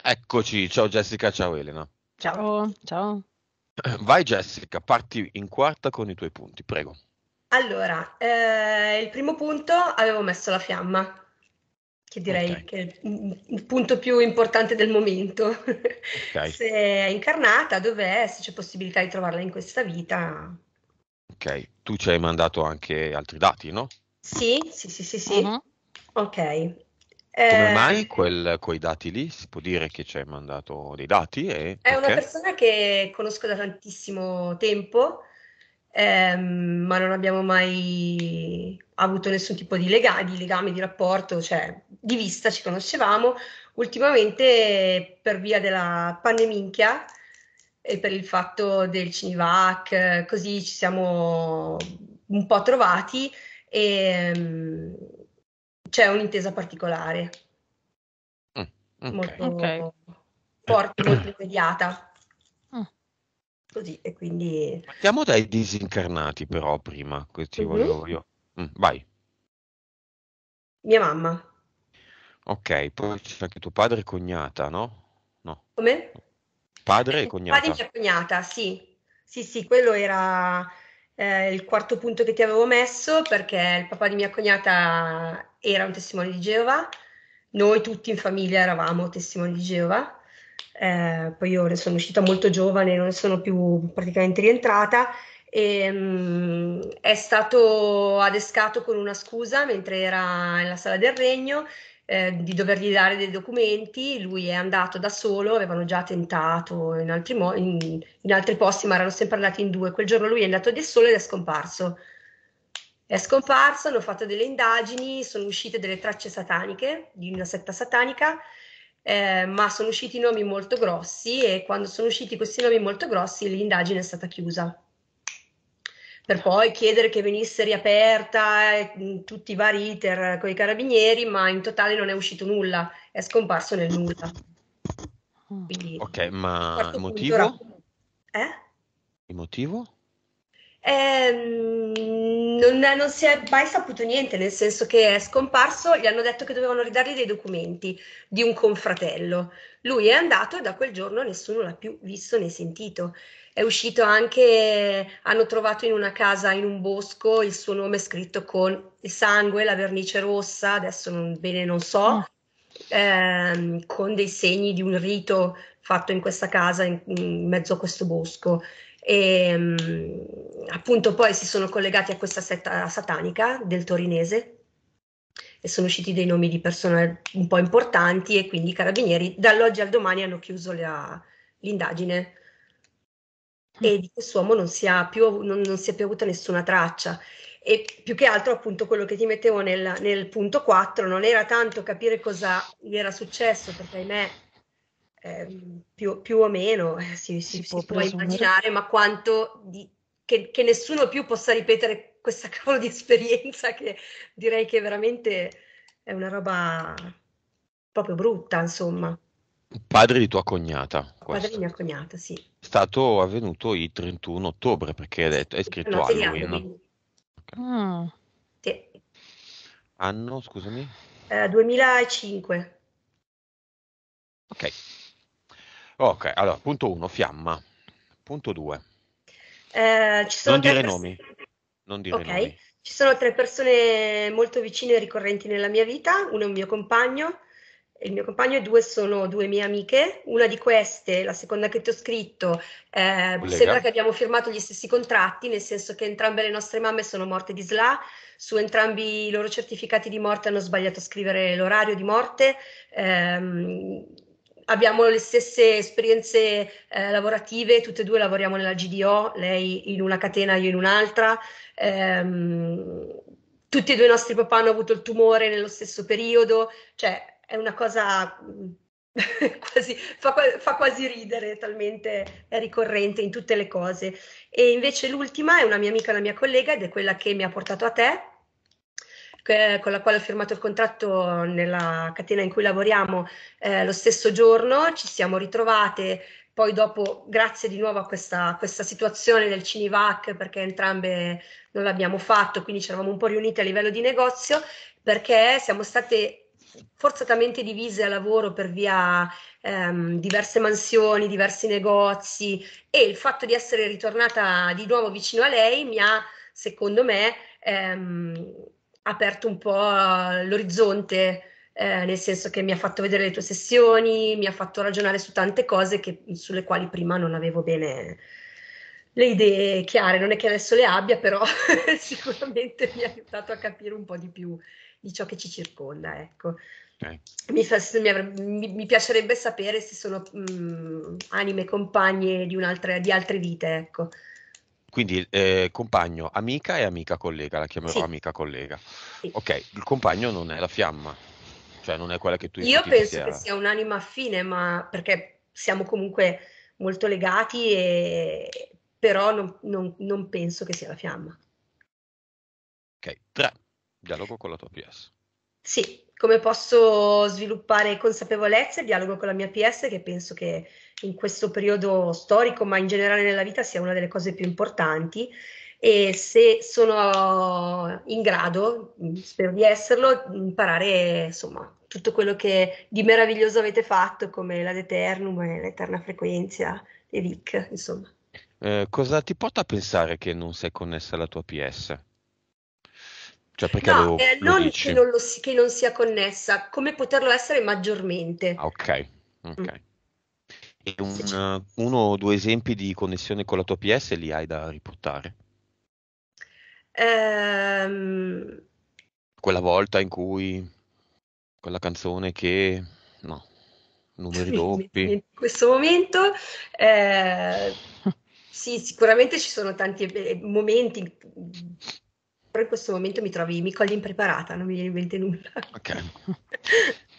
Eccoci, ciao Jessica, ciao Elena. Ciao, ciao. Vai Jessica, parti in quarta con i tuoi punti, prego. Allora, eh, il primo punto avevo messo la fiamma, che direi okay. che è il punto più importante del momento. Okay. se è incarnata, dov'è, se c'è possibilità di trovarla in questa vita. Ok, tu ci hai mandato anche altri dati, no? Sì, sì, sì, sì, sì. Uh-huh. Ok, come eh, mai quel, quei dati lì? Si può dire che ci hai mandato dei dati? è perché? una persona che conosco da tantissimo tempo, ehm, ma non abbiamo mai avuto nessun tipo di, lega- di legame, di rapporto, cioè di vista ci conoscevamo. Ultimamente, per via della pandeminchia e per il fatto del Cinivac, così ci siamo un po' trovati e ehm, c'è un'intesa particolare. Mm, Molto okay. forte, molto immediata. Mm. Così, e quindi... Partiamo dai disincarnati però prima, questi mm-hmm. volevo io. Mm, vai. Mia mamma. Ok, poi c'è anche tuo padre e cognata, no? No. Come? Padre e cognata. Padre e cognata, sì. Sì, sì, quello era eh, il quarto punto che ti avevo messo perché il papà di mia cognata era un testimone di Geova, noi tutti in famiglia eravamo testimoni di Geova, eh, poi io ne sono uscita molto giovane, non ne sono più praticamente rientrata, e, um, è stato adescato con una scusa mentre era nella sala del regno eh, di dovergli dare dei documenti, lui è andato da solo, avevano già tentato in altri, mo- in, in altri posti ma erano sempre andati in due, quel giorno lui è andato da solo ed è scomparso è scomparso, hanno fatto delle indagini, sono uscite delle tracce sataniche di una setta satanica, eh, ma sono usciti nomi molto grossi e quando sono usciti questi nomi molto grossi l'indagine è stata chiusa. Per poi chiedere che venisse riaperta eh, tutti i vari iter con i carabinieri, ma in totale non è uscito nulla, è scomparso nel nulla. Ah. Quindi, ok, ma certo il motivo? Punto, eh? Il motivo? Eh, non, non, si è mai saputo niente, nel senso che è scomparso, gli hanno detto che dovevano ridargli dei documenti di un confratello. Lui è andato e da quel giorno nessuno l'ha più visto né sentito. È uscito anche, hanno trovato in una casa in un bosco il suo nome scritto con il sangue, la vernice rossa, adesso non, bene non so, mm. ehm, con dei segni di un rito fatto in questa casa in, in mezzo a questo bosco. E, ehm, appunto poi si sono collegati a questa setta satanica del torinese e sono usciti dei nomi di persone un po' importanti e quindi i carabinieri dall'oggi al domani hanno chiuso la, l'indagine mm. e di quest'uomo non si, più, non, non si, è più avuta nessuna traccia. E più che altro appunto quello che ti mettevo nel, nel punto 4 non era tanto capire cosa gli era successo, perché ahimè eh, più, più, o meno eh, si, si, si, si, può, immaginare, ma quanto di, che, che, nessuno più possa ripetere questa cavolo di esperienza che direi che veramente è una roba proprio brutta, insomma. Padre di tua cognata. Padre di mia cognata, sì. È stato avvenuto il 31 ottobre perché è, detto, è scritto Halloween. Anni, okay. mm. sì. Anno, scusami. Eh, 2005. Ok. Ok, allora, punto 1, fiamma. Punto 2. Eh, non dire pers- nomi. Non dire okay. nomi. Ci sono tre persone molto vicine e ricorrenti nella mia vita. Uno è un mio compagno, il mio compagno e due sono due mie amiche. Una di queste, la seconda che ti ho scritto, eh, sembra che abbiamo firmato gli stessi contratti, nel senso che entrambe le nostre mamme sono morte di SLA, su entrambi i loro certificati di morte hanno sbagliato a scrivere l'orario di morte. Ehm, abbiamo le stesse esperienze eh, lavorative, tutte e due lavoriamo nella GDO, lei in una catena, io in un'altra. Ehm, tutti e due i nostri papà hanno avuto il tumore nello stesso periodo, cioè è una cosa quasi, fa, fa, quasi ridere, talmente è ricorrente in tutte le cose. E invece l'ultima è una mia amica, una mia collega ed è quella che mi ha portato a te, con la quale ho firmato il contratto nella catena in cui lavoriamo eh, lo stesso giorno, ci siamo ritrovate poi dopo, grazie di nuovo a questa, questa situazione del Cinivac, perché entrambe non l'abbiamo fatto, quindi ci eravamo un po' riunite a livello di negozio, perché siamo state forzatamente divise a lavoro per via ehm, diverse mansioni, diversi negozi e il fatto di essere ritornata di nuovo vicino a lei mi ha, secondo me, ehm, aperto un po' l'orizzonte, eh, nel senso che mi ha fatto vedere le tue sessioni, mi ha fatto ragionare su tante cose che, sulle quali prima non avevo bene le idee chiare. Non è che adesso le abbia, però sicuramente mi ha aiutato a capire un po' di più di ciò che ci circonda. Ecco. Okay. Mi, fa, mi, mi, piacerebbe sapere se sono mh, mm, anime compagne di, di altre vite, ecco. Quindi eh, compagno amica e amica collega, la chiamerò sì. amica collega. Sì. Ok, il compagno non è la fiamma, cioè non è quella che tu Io penso che sia un'anima affine, ma perché siamo comunque molto legati, e... però non, non, non penso che sia la fiamma. Ok, tre, Dialogo con la tua PS. Sì, come posso sviluppare consapevolezza e dialogo con la mia PS, che penso che in questo periodo storico, ma in generale nella vita, sia una delle cose più importanti. E se sono in grado, spero di esserlo, imparare insomma tutto quello che di meraviglioso avete fatto, come la Deternum e l'Eterna Frequenza e Vic, insomma. Eh, cosa ti porta a pensare che non sei connessa alla tua PS? Cioè perché no, lo, eh, lo non, Che, non lo si, che non sia connessa, come poterlo essere maggiormente. Ah, ok, ok. Mm. Un, eh, uno o due esempi di connessione con la tua PS li hai da riportare? Ehm... Quella volta in cui quella canzone che... no, numeri doppi. In questo momento... Eh... sì, sicuramente ci sono tanti eh, momenti però in questo momento mi trovi, mi cogli impreparata, non mi viene in mente nulla. Ok,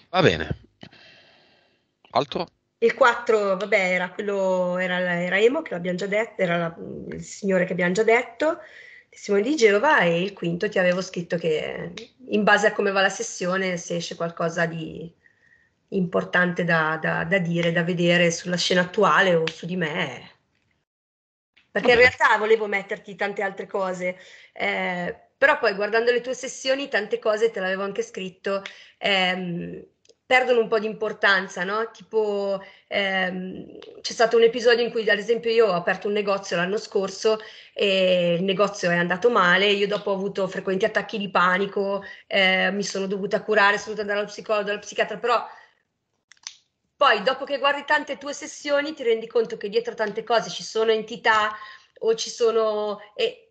va bene. Altro? Il 4, vabbè, era quello, era, era Emo, che l'abbiamo già detto, era la, il signore che abbiamo già detto, Simone di Geova, e il quinto ti avevo scritto che in base a come va la sessione, se esce qualcosa di importante da, da, da dire, da vedere sulla scena attuale o su di me, perché in realtà volevo metterti tante altre cose, eh, però poi guardando le tue sessioni, tante cose, te l'avevo anche scritto, ehm, perdono un po' di importanza, no? Tipo ehm, c'è stato un episodio in cui ad esempio io ho aperto un negozio l'anno scorso e il negozio è andato male, io dopo ho avuto frequenti attacchi di panico, eh, mi sono dovuta curare, sono dovuta andare allo psicologo, dalla psichiatra, però poi dopo che guardi tante tue sessioni ti rendi conto che dietro tante cose ci sono entità o ci sono... E,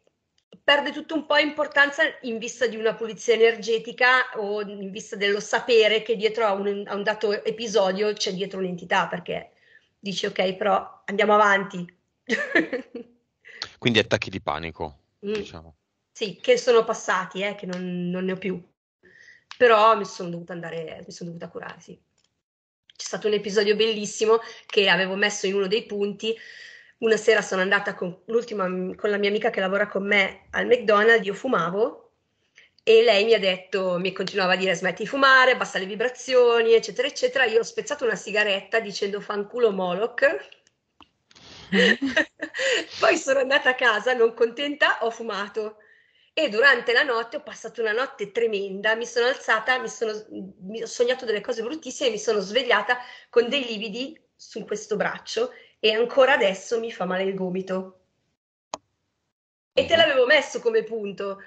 perde tutto un po' importanza in vista di una pulizia energetica o in vista dello sapere che dietro a un, a un dato episodio c'è dietro un'entità, perché dici ok, però andiamo avanti. Quindi attacchi di panico, mm. diciamo. Sì, che sono passati, eh, che non, non, ne ho più. Però mi sono dovuta andare, mi sono dovuta curare, sì. C'è stato un episodio bellissimo che avevo messo in uno dei punti una sera sono andata con, con la mia amica che lavora con me al McDonald's, io fumavo e lei mi ha detto, mi continuava a dire smetti di fumare, basta le vibrazioni, eccetera, eccetera. Io ho spezzato una sigaretta dicendo fanculo Moloch. Poi sono andata a casa, non contenta, ho fumato. E durante la notte ho passato una notte tremenda, mi sono alzata, mi sono, mi ho sognato delle cose bruttissime, mi sono svegliata con dei lividi su questo braccio e ancora adesso mi fa male il gomito. E te mhm. l'avevo messo come punto.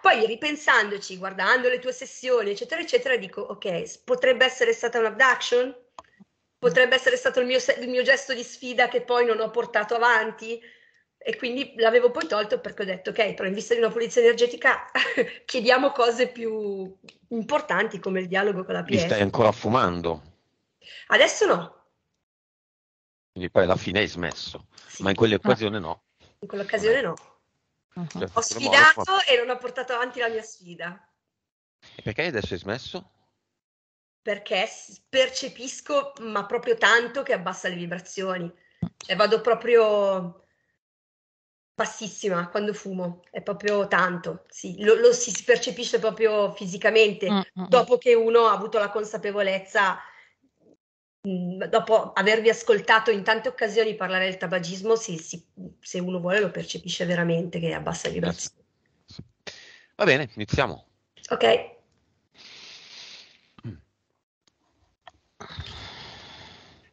Poi ripensandoci, guardando le tue sessioni, eccetera, eccetera, dico, ok, potrebbe essere stata un'abduction? Potrebbe essere stato il mio, il mio gesto di sfida che poi non ho portato avanti? E quindi l'avevo poi tolto perché ho detto, ok, però in vista di una pulizia energetica chiediamo cose più importanti come il dialogo con la PS. Mi stai ancora fumando? Adesso no, quindi poi alla fine hai smesso, sì. ma in quell'occasione ah. no. In quell'occasione no. Uh-huh. Cioè, ho sfidato modo, e non ho portato avanti la mia sfida. E perché adesso hai smesso? Perché percepisco, ma proprio tanto, che abbassa le vibrazioni. Cioè vado proprio bassissima quando fumo, è proprio tanto, sì. lo, lo si percepisce proprio fisicamente, uh-huh. dopo che uno ha avuto la consapevolezza Mm, dopo avervi ascoltato in tante occasioni parlare del tabagismo, si, si, se uno vuole lo percepisce veramente che abbassa le vibrazioni. Va bene, iniziamo. Ok. Mm.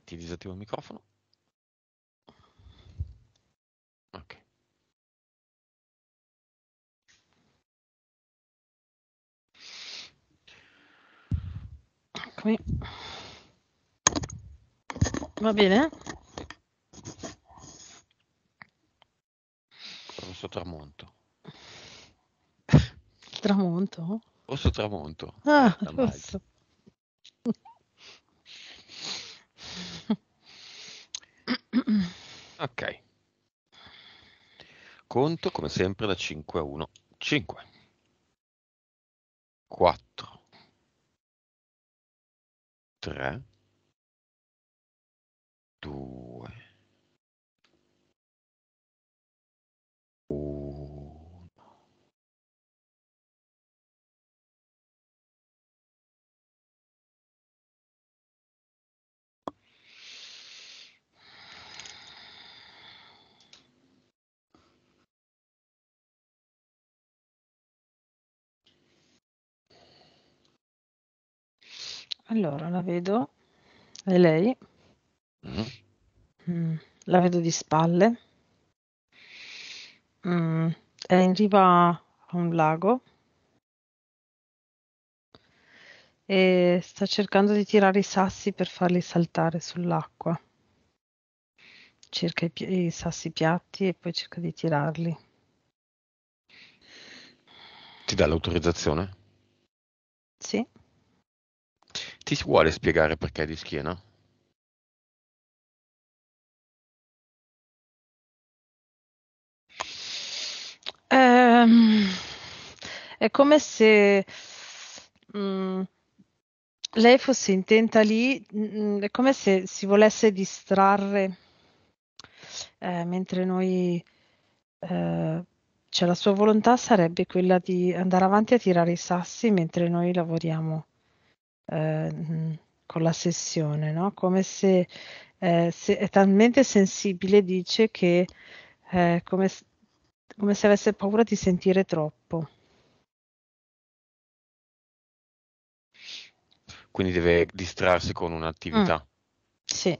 Ti disattivo il microfono. Ok. Eccomi. Va bene? Rosso tramonto. Tramonto? Rosso tramonto. Ah, rosso. ok. Conto come sempre da 5 a 1. 5. 4. 3 due, uno. Allora, la vedo, E lei. Mm. mm. La vedo di spalle. Mm. È in riva a un lago. E sta cercando di tirare i sassi per farli saltare sull'acqua. Cerca i, pi- i sassi piatti e poi cerca di tirarli. Ti dà l'autorizzazione? Sì. Ti vuole spiegare perché è di schiena? ehm, è come se mh, mm, lei fosse intenta lì, mh, mm, è come se si volesse distrarre eh, mentre noi... Eh, cioè la sua volontà sarebbe quella di andare avanti a tirare i sassi mentre noi lavoriamo eh, mm, con la sessione, no? come se, eh, se, è talmente sensibile, dice che eh, come, come se avesse paura di sentire troppo. Quindi deve distrarsi con un'attività. Mm. Sì.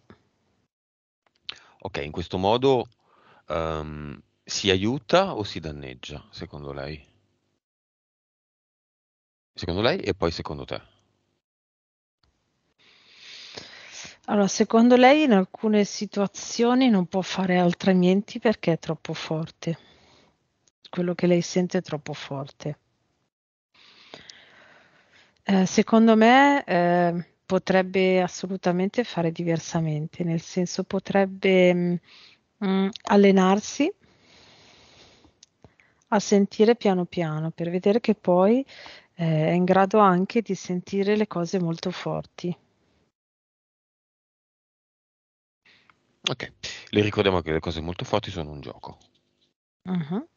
Ok, in questo modo um, si aiuta o si danneggia, secondo lei? Secondo lei e poi secondo te? Allora, secondo lei in alcune situazioni non può fare altrimenti perché è troppo forte quello che lei sente è troppo forte. Eh, secondo me eh, potrebbe assolutamente fare diversamente, nel senso potrebbe mh, mm, mm, allenarsi a sentire piano piano per vedere che poi eh, è in grado anche di sentire le cose molto forti. Ok, le ricordiamo che le cose molto forti sono un gioco. Uh-huh.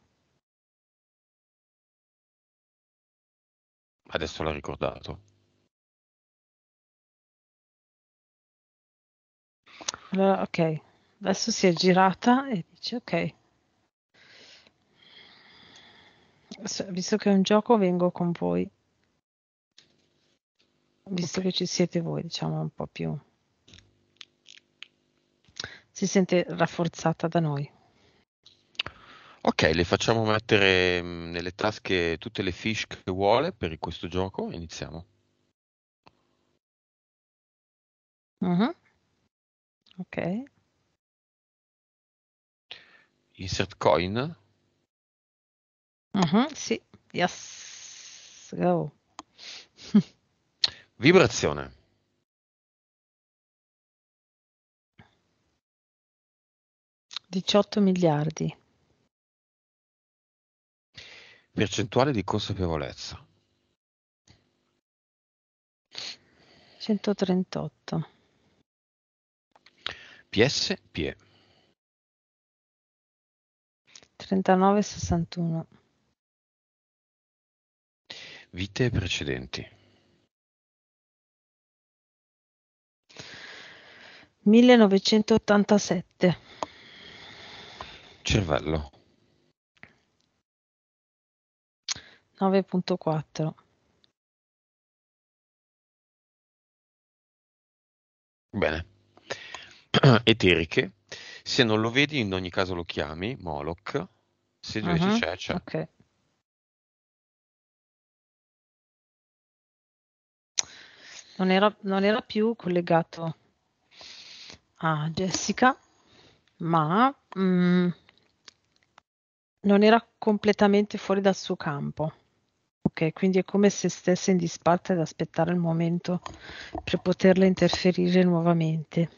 Adesso l'ha ricordato. Allora, ok, adesso si è girata e dice ok. Visto che è un gioco vengo con voi. Visto okay. che ci siete voi, diciamo un po' più. Si sente rafforzata da noi. Ok, le facciamo mettere mm, nelle tasche tutte le fish che vuole per questo gioco. Iniziamo. Mhm. Ok. Insert coin. Mhm, Sì, yes. Go. Vibrazione. Diciotto miliardi. Percentuale di consapevolezza. 138. PS, PE. 39,61. Vite precedenti. 1987. Cervello. 9.4. Bene. Eteriche. Se non lo vedi, in ogni caso lo chiami Moloch. Se invece uh-huh, mhm, c'è, c'è. Ok. Non era, non era più collegato a Jessica, ma mh, mm, non era completamente fuori dal suo campo. Ok, quindi è come se stesse in disparte ad aspettare il momento per poterla interferire nuovamente.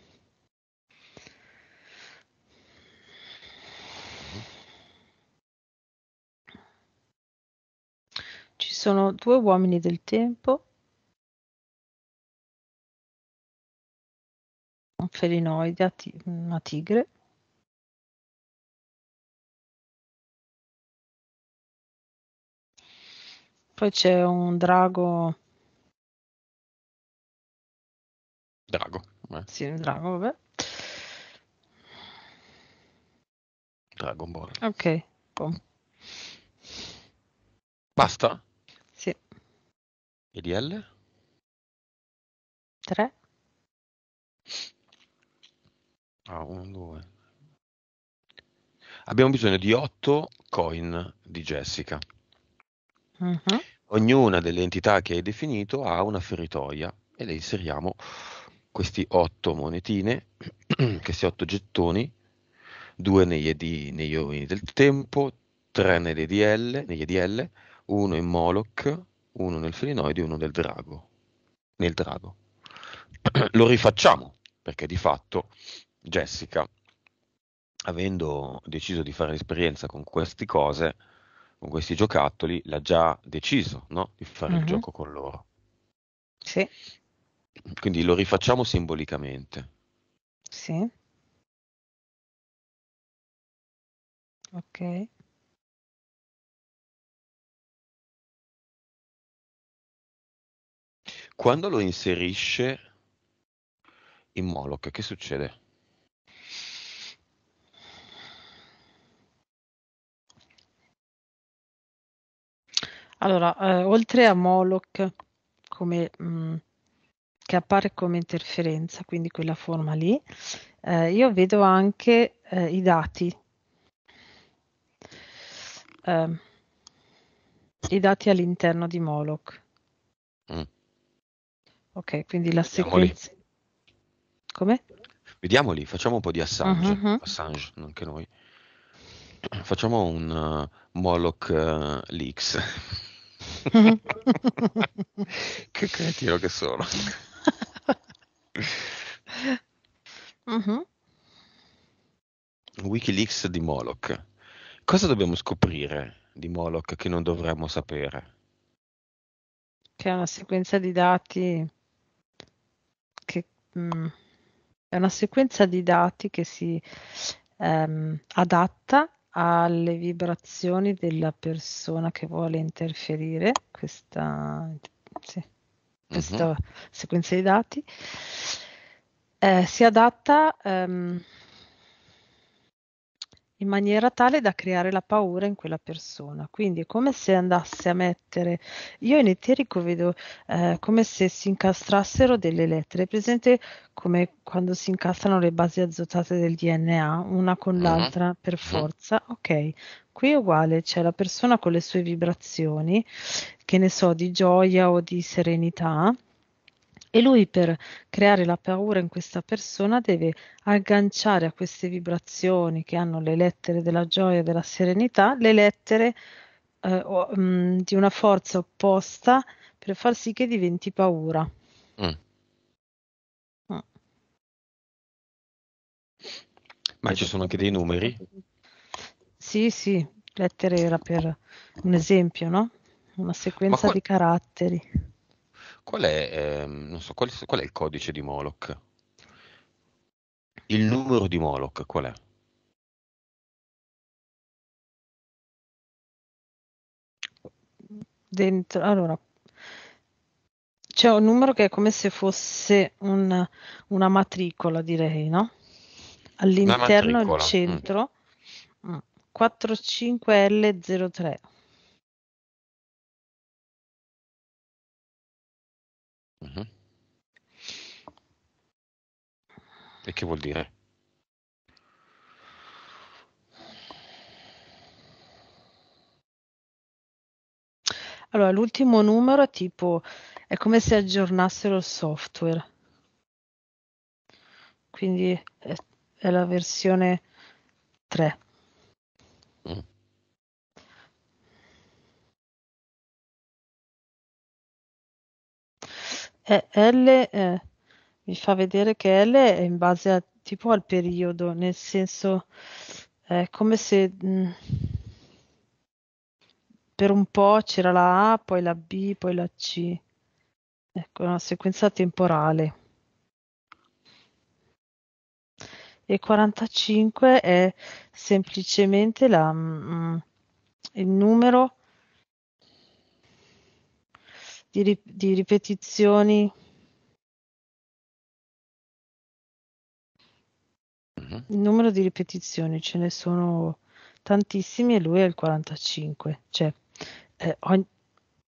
Ci sono due uomini del tempo un felinoide, una tigre Poi c'è un drago. Drago. Eh. Sì, un drago, vabbè. Dragon Ball. Ok, boh. Basta? Sì. EDL? Tre. Ah, uno, due. Abbiamo bisogno di otto coin di Jessica. Uh-huh. Ognuna delle entità che hai definito ha una feritoia e le inseriamo questi otto monetine, questi otto gettoni, due negli, ed, negli ovini del tempo, tre negli EDL, negli EDL, uno in Moloch, uno nel felinoide e uno nel drago. Nel drago. Lo rifacciamo perché di fatto Jessica, avendo deciso di fare l'esperienza con queste cose, con questi giocattoli l'ha già deciso no? di fare mm-hmm. il mhm. gioco con loro. Sì. Quindi lo rifacciamo simbolicamente. Sì. Ok. Quando lo inserisce in Moloch, che succede? Allora, eh, oltre a Moloch come, mh, mm, che appare come interferenza, quindi quella forma lì, eh, io vedo anche eh, i dati. Ehm, I dati all'interno di Moloch. Mm. Ok, quindi la sequenza. Come? Vediamoli, facciamo un po' di Assange, uh-huh. Assange anche noi. Facciamo un uh, Moloch uh, eh, Leaks. che cretino che sono. uh-huh. Wikileaks di Moloch. Cosa dobbiamo scoprire di Moloch che non dovremmo sapere? Che è una sequenza di dati che mm, è una sequenza di dati che si um, adatta alle vibrazioni della persona che vuole interferire, questa, sì, questa uh-huh. sequenza di dati, eh, si adatta um, in maniera tale da creare la paura in quella persona. Quindi è come se andasse a mettere, io in eterico vedo eh, come se si incastrassero delle lettere, presente come quando si incastrano le basi azotate del DNA, una con mm-hmm. l'altra per mm-hmm. forza, ok. Qui è uguale, c'è la persona con le sue vibrazioni, che ne so, di gioia o di serenità, e lui per creare la paura in questa persona deve agganciare a queste vibrazioni che hanno le lettere della gioia e della serenità, le lettere eh, o, mh, mm, di una forza opposta per far sì che diventi paura. Mm. Ah. Ma ci sono anche dei numeri? Sì, sì, lettere era per un esempio, no? Una sequenza qua... di caratteri. Qual è, ehm, non so, qual, qual, è il codice di Moloch? Il numero di Moloch qual è? Dentro, allora, c'è un numero che è come se fosse un, una matricola, direi, no? All'interno, al mm. centro, mm. 45L03. Uh-huh. E che vuol dire? Allora, l'ultimo numero è tipo, è come se aggiornassero il software. Quindi è, è la versione 3. Mm. E eh, L, eh, mi fa vedere che L è in base a, tipo al periodo, nel senso è come se mm, per un po' c'era la A, poi la B, poi la C. Ecco, una sequenza temporale. E 45 è semplicemente la, mh, mm, il numero di, ri- di ripetizioni. Mm-hmm. Il numero di ripetizioni ce ne sono tantissimi e lui è il 45. Cioè, eh, ogni,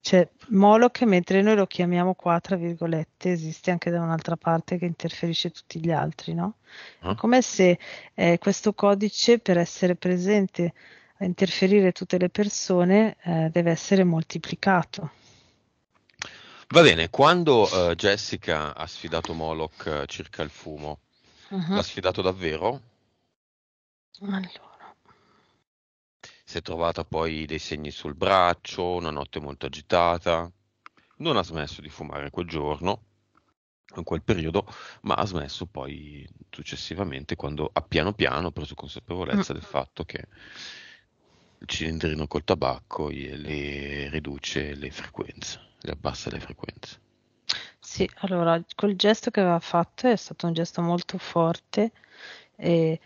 cioè, Moloch, mentre noi lo chiamiamo qua, tra virgolette, esiste anche da un'altra parte che interferisce tutti gli altri, no? Ah. È come se eh, questo codice, per essere presente a interferire tutte le persone, eh, deve essere moltiplicato. Va bene, quando uh, Jessica ha sfidato Moloch eh, circa il fumo, uh-huh. l'ha sfidato davvero? Allora. Si è trovata poi dei segni sul braccio, una notte molto agitata. Non ha smesso di fumare quel giorno, in quel periodo, ma ha smesso poi successivamente quando ha piano piano preso consapevolezza uh del fatto che il cilindrino col tabacco le riduce le frequenze e abbassa le frequenze. Sì, allora quel gesto che aveva fatto è stato un gesto molto forte e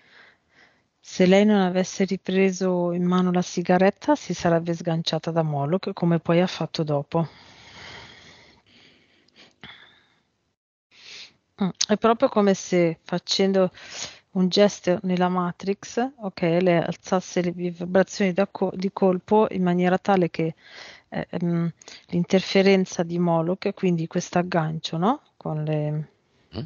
se lei non avesse ripreso in mano la sigaretta si sarebbe sganciata da Moloch come poi ha fatto dopo. Mm, è proprio come se facendo un gesto nella Matrix, ok, le alzasse le vibrazioni co- di colpo in maniera tale che ehm, l'interferenza di Moloch, quindi questo aggancio no? con, le, mm.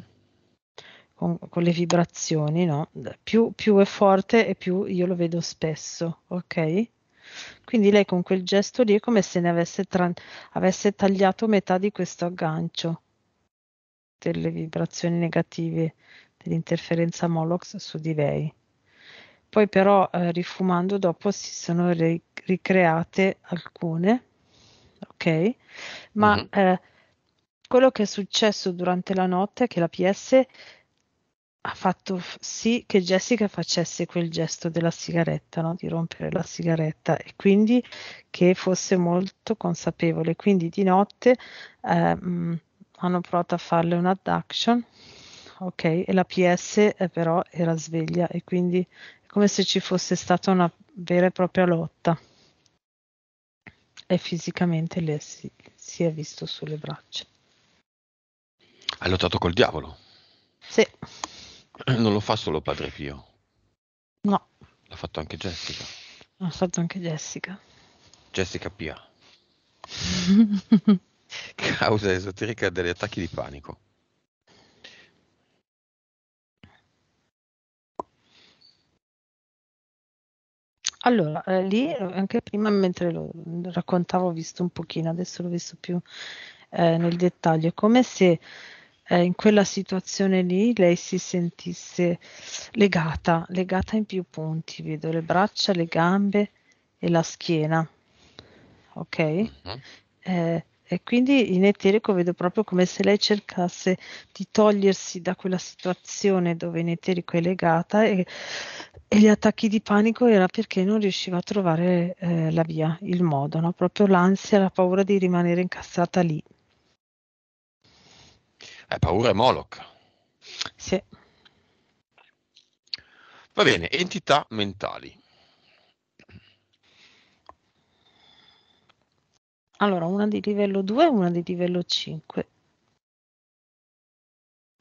con, con, le vibrazioni, no? più, più, è forte e più io lo vedo spesso, ok? Quindi lei con quel gesto lì è come se ne avesse, tra- avesse tagliato metà di questo aggancio delle vibrazioni negative dell'interferenza Moloch su di lei poi però eh, rifumando dopo si sono ricreate alcune ok? Ma mm-hmm. eh, quello che è successo durante la notte è che la PS ha fatto f- sì che Jessica facesse quel gesto della sigaretta, no? di rompere la sigaretta e quindi che fosse molto consapevole. Quindi di notte eh, mm, hanno provato a farle un'adduction, ok, e la PS eh, però era sveglia e quindi è come se ci fosse stata una vera e propria lotta e fisicamente le si, si è visto sulle braccia. Ha lottato col diavolo? Sì. Non lo fa solo Padre Pio. No. L'ha fatto anche Jessica. L'ha fatto anche Jessica. Jessica Pia. Causa esoterica degli attacchi di panico. Allora, eh, lì eh, anche prima mentre lo mm, raccontavo ho visto un pochino, adesso l'ho visto più eh, nel dettaglio, è come se eh, in quella situazione lì lei si sentisse legata, legata in più punti, vedo le braccia, le gambe e la schiena, ok? Uh-huh. E quindi in eterico vedo proprio come se lei cercasse di togliersi da quella situazione dove in eterico è legata e, e gli attacchi di panico era perché non riusciva a trovare eh, la via, il modo, no? proprio l'ansia, la paura di rimanere incassata lì. È paura è Moloch. Sì. Va bene, entità mentali. Allora, una di livello 2 e una di livello 5.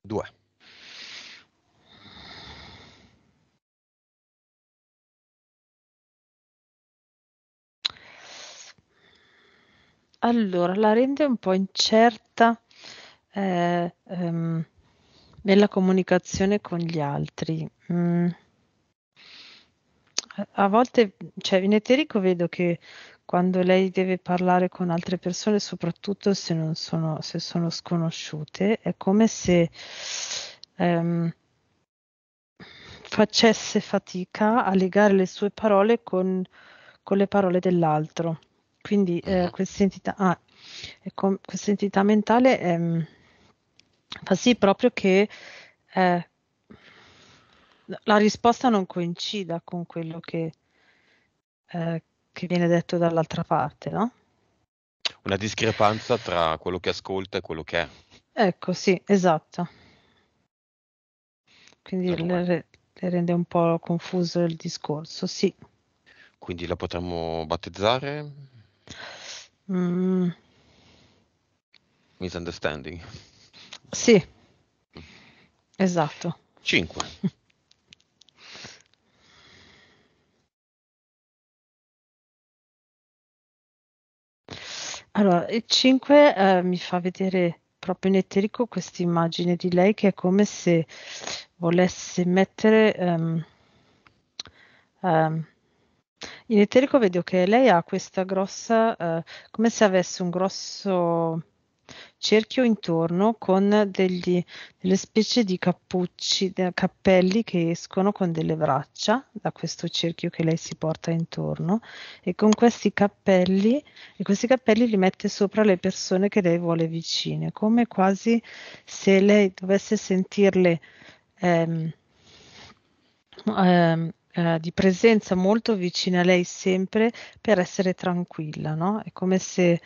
2. Allora, la rende un po' incerta eh, ehm, nella comunicazione con gli altri. Mm. A volte, cioè, in eterico vedo che quando lei deve parlare con altre persone, soprattutto se, non sono, se sono sconosciute, è come se ehm, facesse fatica a legare le sue parole con, con le parole dell'altro. Quindi eh, mm-hmm. questa, entità, ah, com- questa entità mentale ehm, fa sì proprio che eh, la risposta non coincida con quello che, eh, che viene detto dall'altra parte, no? Una discrepanza tra quello che ascolta e quello che è. Ecco, sì, esatto. Quindi allora. le, le rende un po' confuso il discorso, sì. Quindi la potremmo battezzare? Mm. Misunderstanding. Sì, esatto. 5. Allora, il 5 eh, mi fa vedere proprio in eterico questa immagine di lei che è come se volesse mettere... Um, um, in eterico vedo che lei ha questa grossa, uh, come se avesse un grosso cerchio intorno con degli, delle specie di cappucci, cappelli che escono con delle braccia da questo cerchio che lei si porta intorno e con questi cappelli, e questi cappelli li mette sopra le persone che lei vuole vicine, come quasi se lei dovesse sentirle ehm, ehm, eh, di presenza molto vicina a lei sempre per essere tranquilla, no? È come se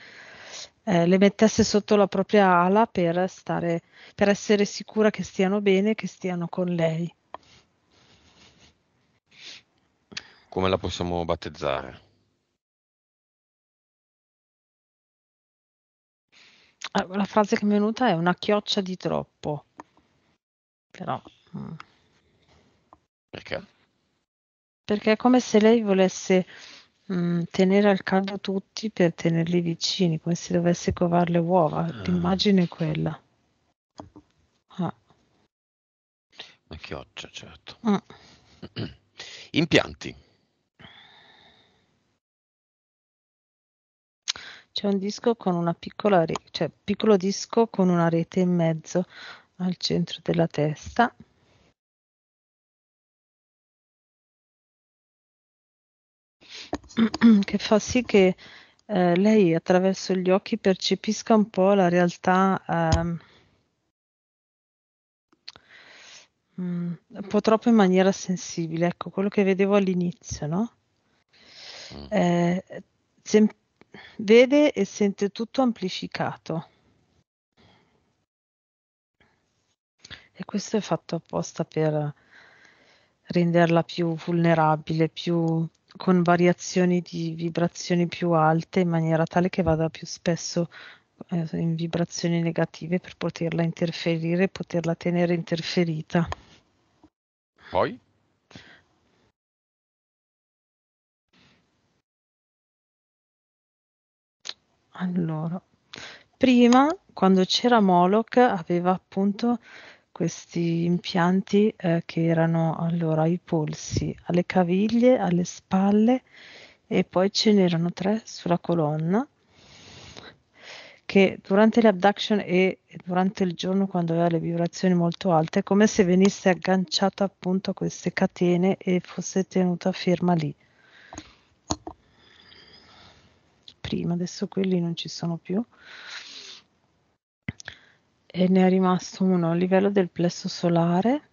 eh, le mettesse sotto la propria ala per, stare, per essere sicura che stiano bene, che stiano con lei. Come la possiamo battezzare? Ah, la frase che mi è venuta è una chioccia di troppo, però... Mm. Perché? Perché è come se lei volesse Mm, tenere al caldo tutti per tenerli vicini, come se dovesse covare le uova. Ah. L'immagine è quella. Ah. Ma chioccia, certo. Ah. Impianti. C'è un disco con una piccola re- cioè piccolo disco con una rete in mezzo al centro della testa. che fa sì che eh, lei attraverso gli occhi percepisca un po' la realtà ehm, mm, un po' troppo in maniera sensibile, ecco quello che vedevo all'inizio, no? Mm. Eh, sem- vede e sente tutto amplificato. E questo è fatto apposta per renderla più vulnerabile, più con variazioni di vibrazioni più alte in maniera tale che vada più spesso eh, in vibrazioni negative per poterla interferire e poterla tenere interferita. Poi? Allora, prima quando c'era Moloch aveva appunto questi impianti eh, che erano allora ai polsi, alle caviglie, alle spalle e poi ce n'erano tre sulla colonna che durante le abduction e durante il giorno quando aveva le vibrazioni molto alte è come se venisse agganciata appunto a queste catene e fosse tenuta ferma lì. Prima, adesso quelli non ci sono più. E ne è rimasto uno a livello del plesso solare.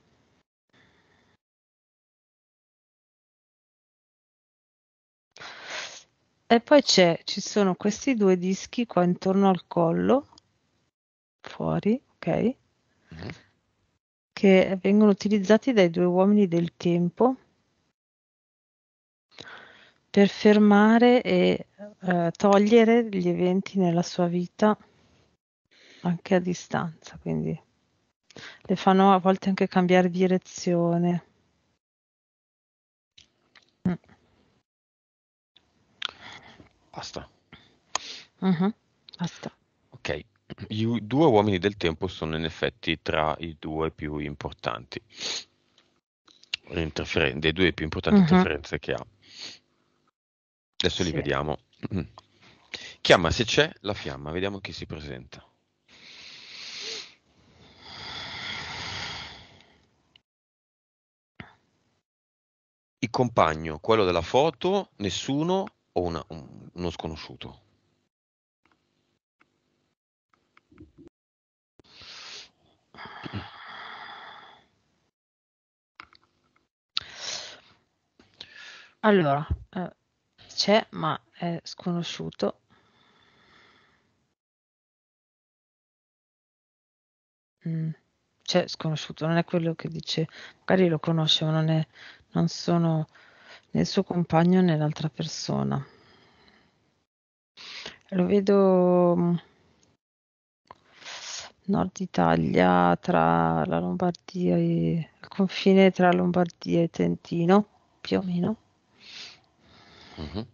E poi c'è, ci sono questi due dischi qua intorno al collo, fuori, ok? Mm. Che vengono utilizzati dai due uomini del tempo per fermare e eh, togliere gli eventi nella sua vita anche a distanza, quindi le fanno a volte anche cambiare direzione. Mm. Basta. Uh-huh. Basta. Ok, i due uomini del tempo sono in effetti tra i due più importanti. Interferen- dei due più importanti uh-huh. interferenze che ha. Adesso sì. li vediamo. Mm. Chiama se c'è la fiamma, vediamo chi si presenta. il compagno, quello della foto, nessuno o una, un, uno sconosciuto? Allora, eh, c'è ma è sconosciuto. Mm, c'è sconosciuto, non è quello che dice, magari lo conosce ma non è non sono né il suo compagno né l'altra persona. Lo vedo mm, nord Italia, tra la Lombardia e il confine tra Lombardia e Trentino, più o meno. Mm-hmm.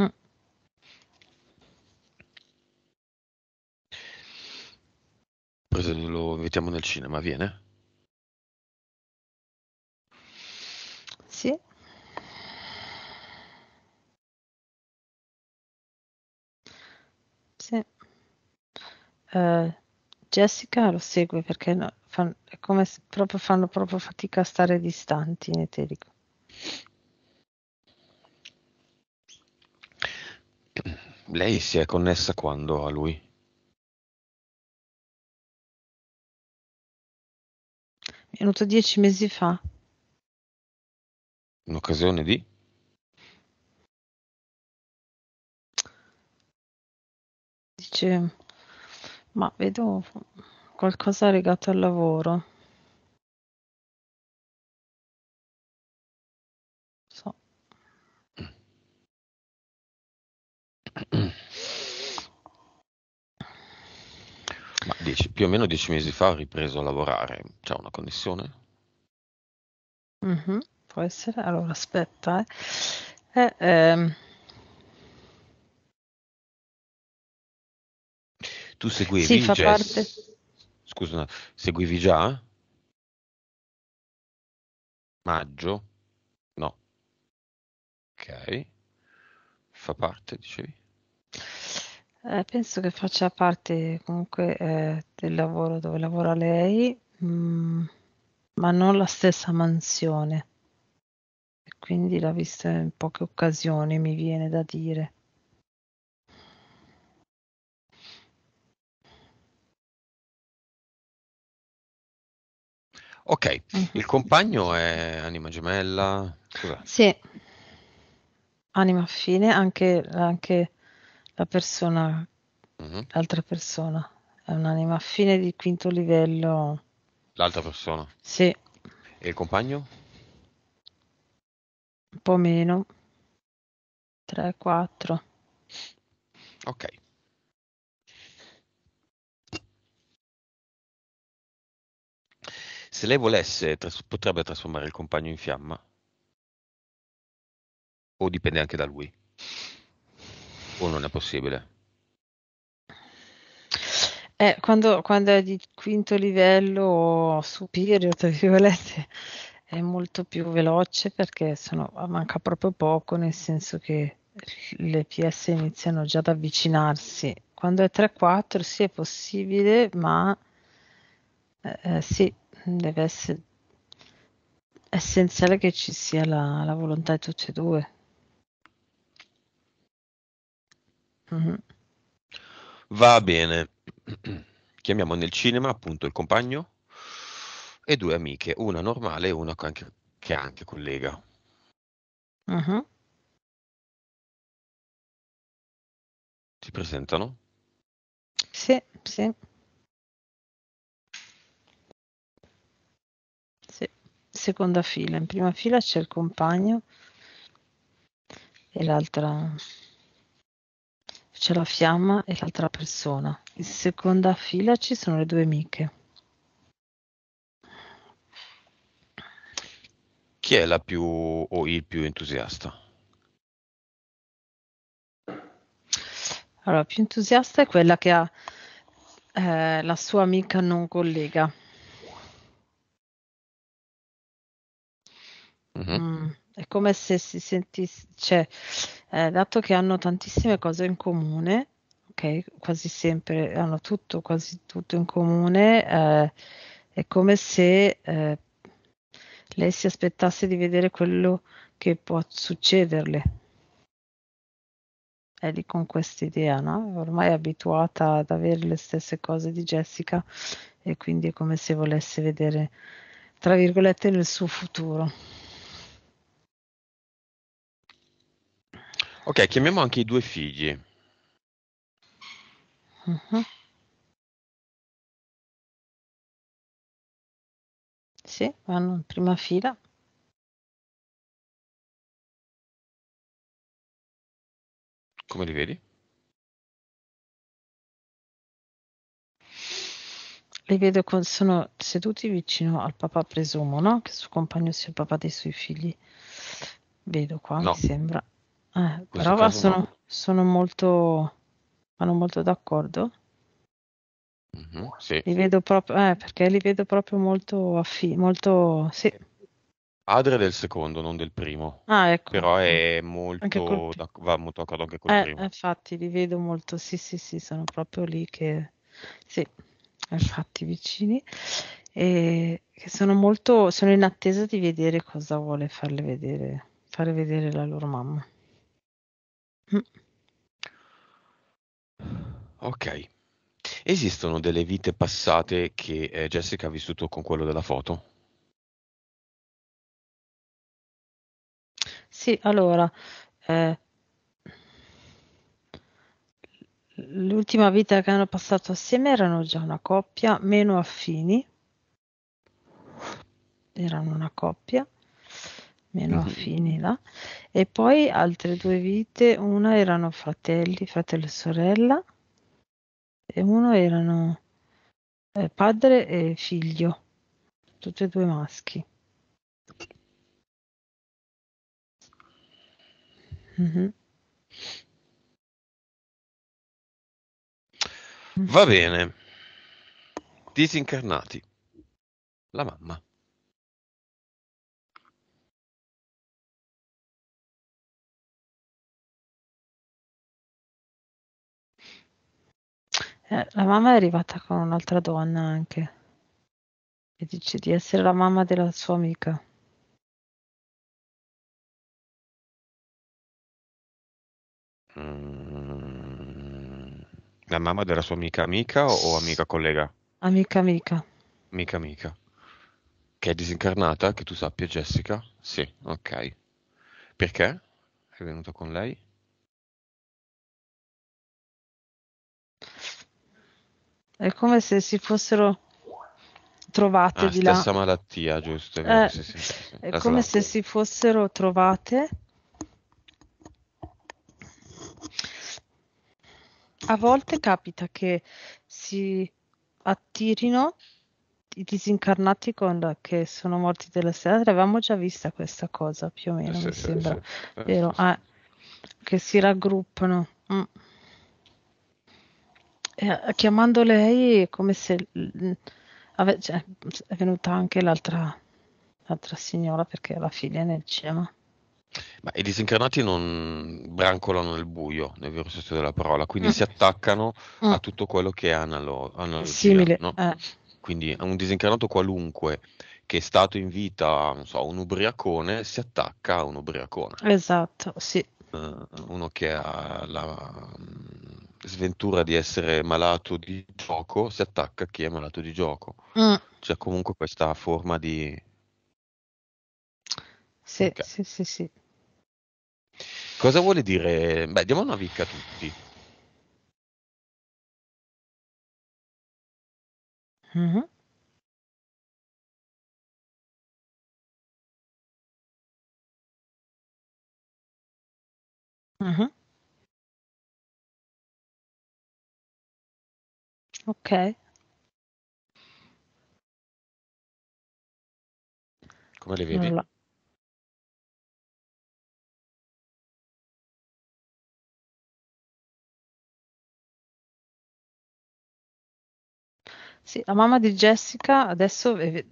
Mm. Lo invitiamo nel cinema, viene? Sì. Sì. Ehm, Jessica lo segue perché no fan è come s proprio fanno proprio fatica a stare distanti in eterico. Lei si è connessa quando a lui? È venuto dieci mesi fa. Un'occasione di? Dice, ma vedo qualcosa legato al lavoro. So. Ma dieci, più o meno dieci mesi fa ho ripreso a lavorare, c'è una connessione? Mhm può essere? Allora, aspetta, eh. eh ehm. Tu seguivi sì, fa Jess? Parte... Scusa, seguivi già? Maggio? No. Ok. Fa parte, dicevi? Eh, penso che faccia parte comunque eh, del lavoro dove lavora lei, mh, mm, ma non la stessa mansione e quindi l'ha vista in poche occasioni, mi viene da dire. Okay, mhm. il compagno è anima gemella? Cos'è? Sì. Anima affine, anche anche la persona Mh-mh. l'altra persona è un'anima affine di quinto livello. L'altra persona? Sì. E il compagno? un po' meno, 3, 4. Ok. Se lei volesse, tras- potrebbe trasformare il compagno in fiamma. O dipende anche da lui. O non è possibile. Eh, quando, quando è di quinto livello o superiore, tra virgolette, è molto più veloce perché sono, manca proprio poco, nel senso che le PS iniziano già ad avvicinarsi. Quando è 3-4 sì è possibile, ma eh, eh sì, deve essere essenziale che ci sia la, la volontà di tutti e due. Mm-hmm. Va bene. Chiamiamo nel cinema appunto il compagno e due amiche, una normale e una che anche, che anche collega. Uh-huh. Si presentano? Sì, sì. Sì, seconda fila. In prima fila c'è il compagno e l'altra c'è la fiamma e l'altra persona. In seconda fila ci sono le due amiche. Chi è la più o il più entusiasta? Allora, più entusiasta è quella che ha eh, la sua amica non collega. Mm-hmm. Mm, è come se si sentisse, cioè, eh, dato che hanno tantissime cose in comune, ok, quasi sempre hanno tutto, quasi tutto in comune, eh, è come se eh, lei si aspettasse di vedere quello che può succederle. È lì con questa idea, no? Ormai è abituata ad avere le stesse cose di Jessica e quindi è come se volesse vedere, tra virgolette, nel suo futuro. Ok, chiamiamo anche i due figli. Uh-huh. Sì, vanno in prima fila. Come li vedi? Li vedo con, sono seduti vicino al papà, presumo, no? Che il suo compagno sia il papà dei suoi figli. Vedo qua, no. mi sembra. Eh, però sono, no. sono molto... vanno molto d'accordo sì. Li vedo proprio, eh, perché li vedo proprio molto affi- molto, sì. Padre del secondo, non del primo. Ah, ecco. Però è molto, da, va molto d'accordo anche col eh, primo. Infatti, li vedo molto, sì, sì, sì, sono proprio lì che, sì, infatti vicini. E che sono molto, sono in attesa di vedere cosa vuole farle vedere, fare vedere la loro mamma. Mm. Ok. Esistono delle vite passate che eh, Jessica ha vissuto con quello della foto? Sì, allora, eh, l'ultima vita che hanno passato assieme erano già una coppia, meno affini, erano una coppia, meno mm-hmm. affini là, e poi altre due vite, una erano fratelli, fratello e sorella, e uno erano eh, padre e figlio, tutti e due maschi. Mm-hmm. Va bene. Disincarnati. La mamma. Eh, la mamma è arrivata con un'altra donna anche e dice di essere la mamma della sua amica. Mm, la mamma della sua amica amica o amica collega? Amica amica. Amica amica. Che è disincarnata, che tu sappia, Jessica? Sì, ok. Perché? È venuto con lei? È come se si fossero trovate ah, di là. malattia, giusto? Eh, sì, sì, È come se si fossero trovate A volte capita che si attirino i disincarnati con la, che sono morti della strada. L'avevamo già vista questa cosa più o meno, eh, sì, mi sì, sembra. Sì, eh, Vero? Ah, che si raggruppano. Mm. Eh, chiamando lei è come se ave- cioè, è venuta anche l'altra, l'altra signora perché la figlia è nel cinema. Ma i disincarnati non brancolano nel buio, nel vero senso della parola, quindi mm. si attaccano mm. a tutto quello che è analo- Simile, no? eh. Quindi un disincarnato qualunque che è stato in vita, so, un ubriacone, si attacca a un ubriacone. Esatto, sì. Uh, uno che ha la, sventura di essere malato di gioco, si attacca a chi è malato di gioco. Mm. C'è comunque questa forma di... Sì, okay. sì, sì, sì. Cosa vuole dire? Beh, diamo una vicca a tutti. Mm-hmm. Mm-hmm. Ok. Come le vedi? Sì, la mamma di Jessica adesso è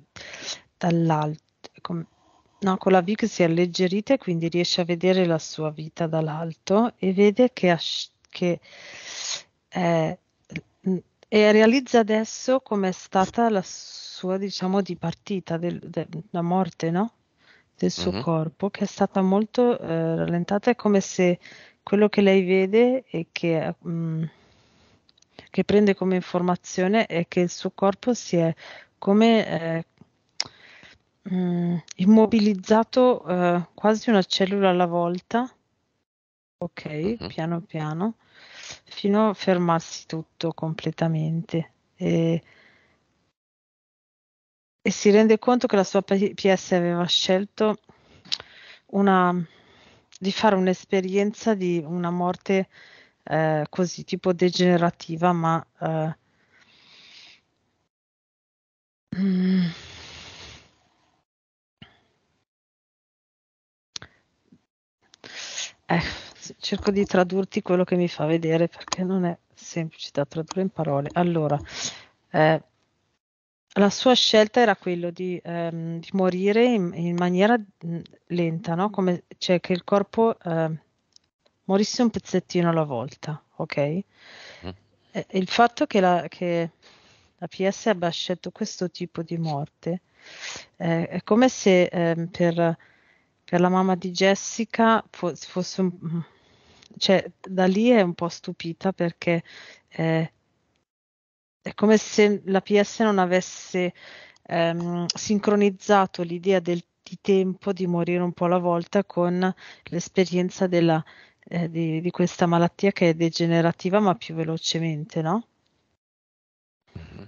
dall'alto, com- no, con la VIC si è alleggerita e quindi riesce a vedere la sua vita dall'alto e vede che, che eh, e realizza adesso com'è stata la sua, diciamo, di partita, del, de, la morte, no? Del suo mm-hmm. corpo, che è stata molto eh, rallentata. È come se quello che lei vede e che, mh, mm, che, prende come informazione è che il suo corpo si è come eh, mh, mm, immobilizzato eh, quasi una cellula alla volta. Ok, mm-hmm. piano piano fino a fermarsi tutto completamente e, e si rende conto che la sua PS aveva scelto una, di fare un'esperienza di una morte eh, così tipo degenerativa ma eh, mm, eh, cerco di tradurti quello che mi fa vedere perché non è semplice da tradurre in parole. Allora, eh, la sua scelta era quella di, ehm, di morire in, in, maniera mm, lenta, no? Come, cioè che il corpo eh, morisse un pezzettino alla volta, ok? Mm. E, il fatto che la, che la, PS abbia scelto questo tipo di morte eh, è come se eh, per, per, la mamma di Jessica fosse un, mm, cioè, da lì è un po' stupita perché eh, è come se la PS non avesse ehm, sincronizzato l'idea del, di tempo di morire un po' alla volta con l'esperienza della, eh, di, di, questa malattia che è degenerativa ma più velocemente, no? Mm-hmm.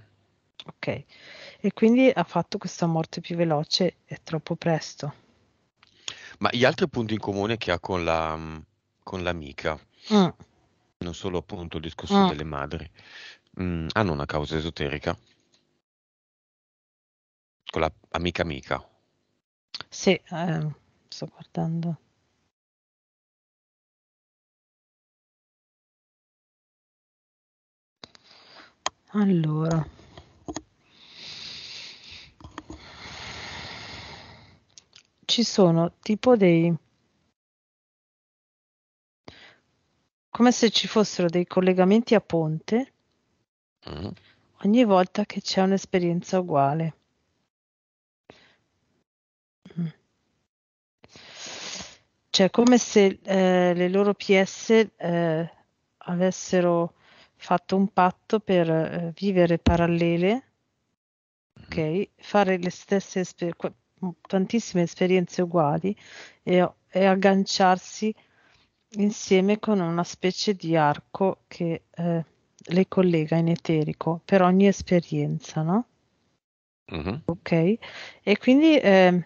Ok, e quindi ha fatto questa morte più veloce e troppo presto. Ma gli altri punti in comune che ha con la mm, con l'amica. Mm. Non solo appunto il discorso mm. delle madri. Mm, hanno una causa esoterica? Con l'amica amica amica. Sì, ehm, sto guardando. Allora. Ci sono tipo dei come se ci fossero dei collegamenti a ponte mm. ogni volta che c'è un'esperienza uguale. Mm. Cioè, come se eh, le loro PS eh, avessero fatto un patto per eh, vivere parallele, mm. ok, fare le stesse esperienze tantissime esperienze uguali e, e agganciarsi insieme con una specie di arco che eh, le collega in eterico per ogni esperienza, no? Uh-huh. Ok, e quindi eh,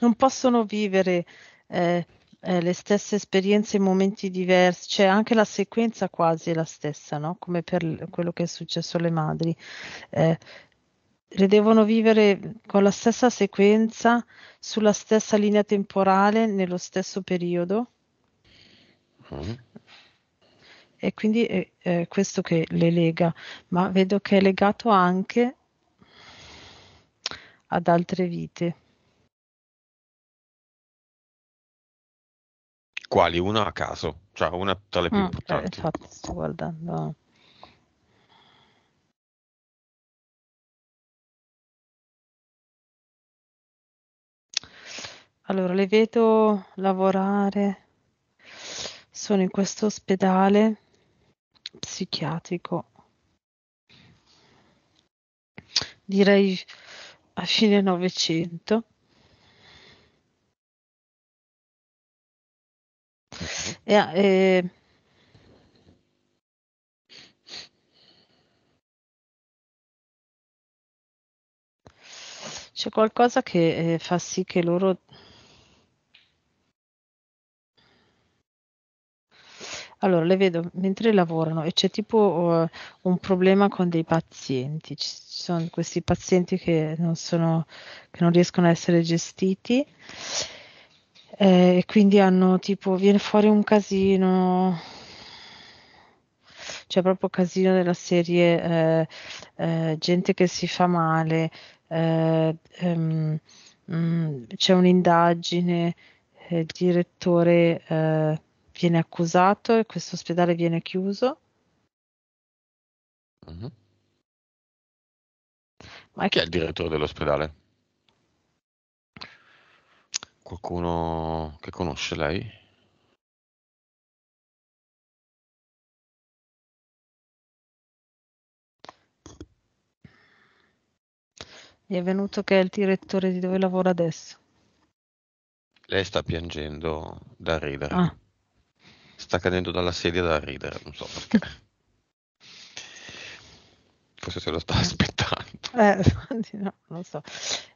non possono vivere eh, eh, le stesse esperienze in momenti diversi, cioè anche la sequenza quasi è la stessa, no? Come per quello che è successo alle madri. Eh, le devono vivere con la stessa sequenza, sulla stessa linea temporale, nello stesso periodo. Mm. E quindi è, eh, è, eh, questo che le lega, ma vedo che è legato anche ad altre vite. Quali? Una a caso, cioè una tra le più mm, eh, importanti. Eh, infatti, sto guardando. Allora, le vedo lavorare, sono in questo ospedale psichiatrico, direi a fine Novecento. E, eh, c'è qualcosa che eh, fa sì che loro Allora, le vedo mentre lavorano e c'è tipo eh, un problema con dei pazienti. Ci sono questi pazienti che non, sono, che non riescono a essere gestiti eh, e quindi hanno tipo, viene fuori un casino, c'è cioè proprio casino della serie eh, eh, gente che si fa male, eh, ehm, mh, mm, c'è un'indagine, eh, il direttore viene accusato e questo ospedale viene chiuso. Mm-hmm. Ma chi è il direttore dell'ospedale? Qualcuno che conosce lei? Mi è venuto che è il direttore di dove lavora adesso. Lei sta piangendo da ridere. Ah sta cadendo dalla sedia da ridere, non so perché. Forse se lo sta aspettando. Eh, no, non so.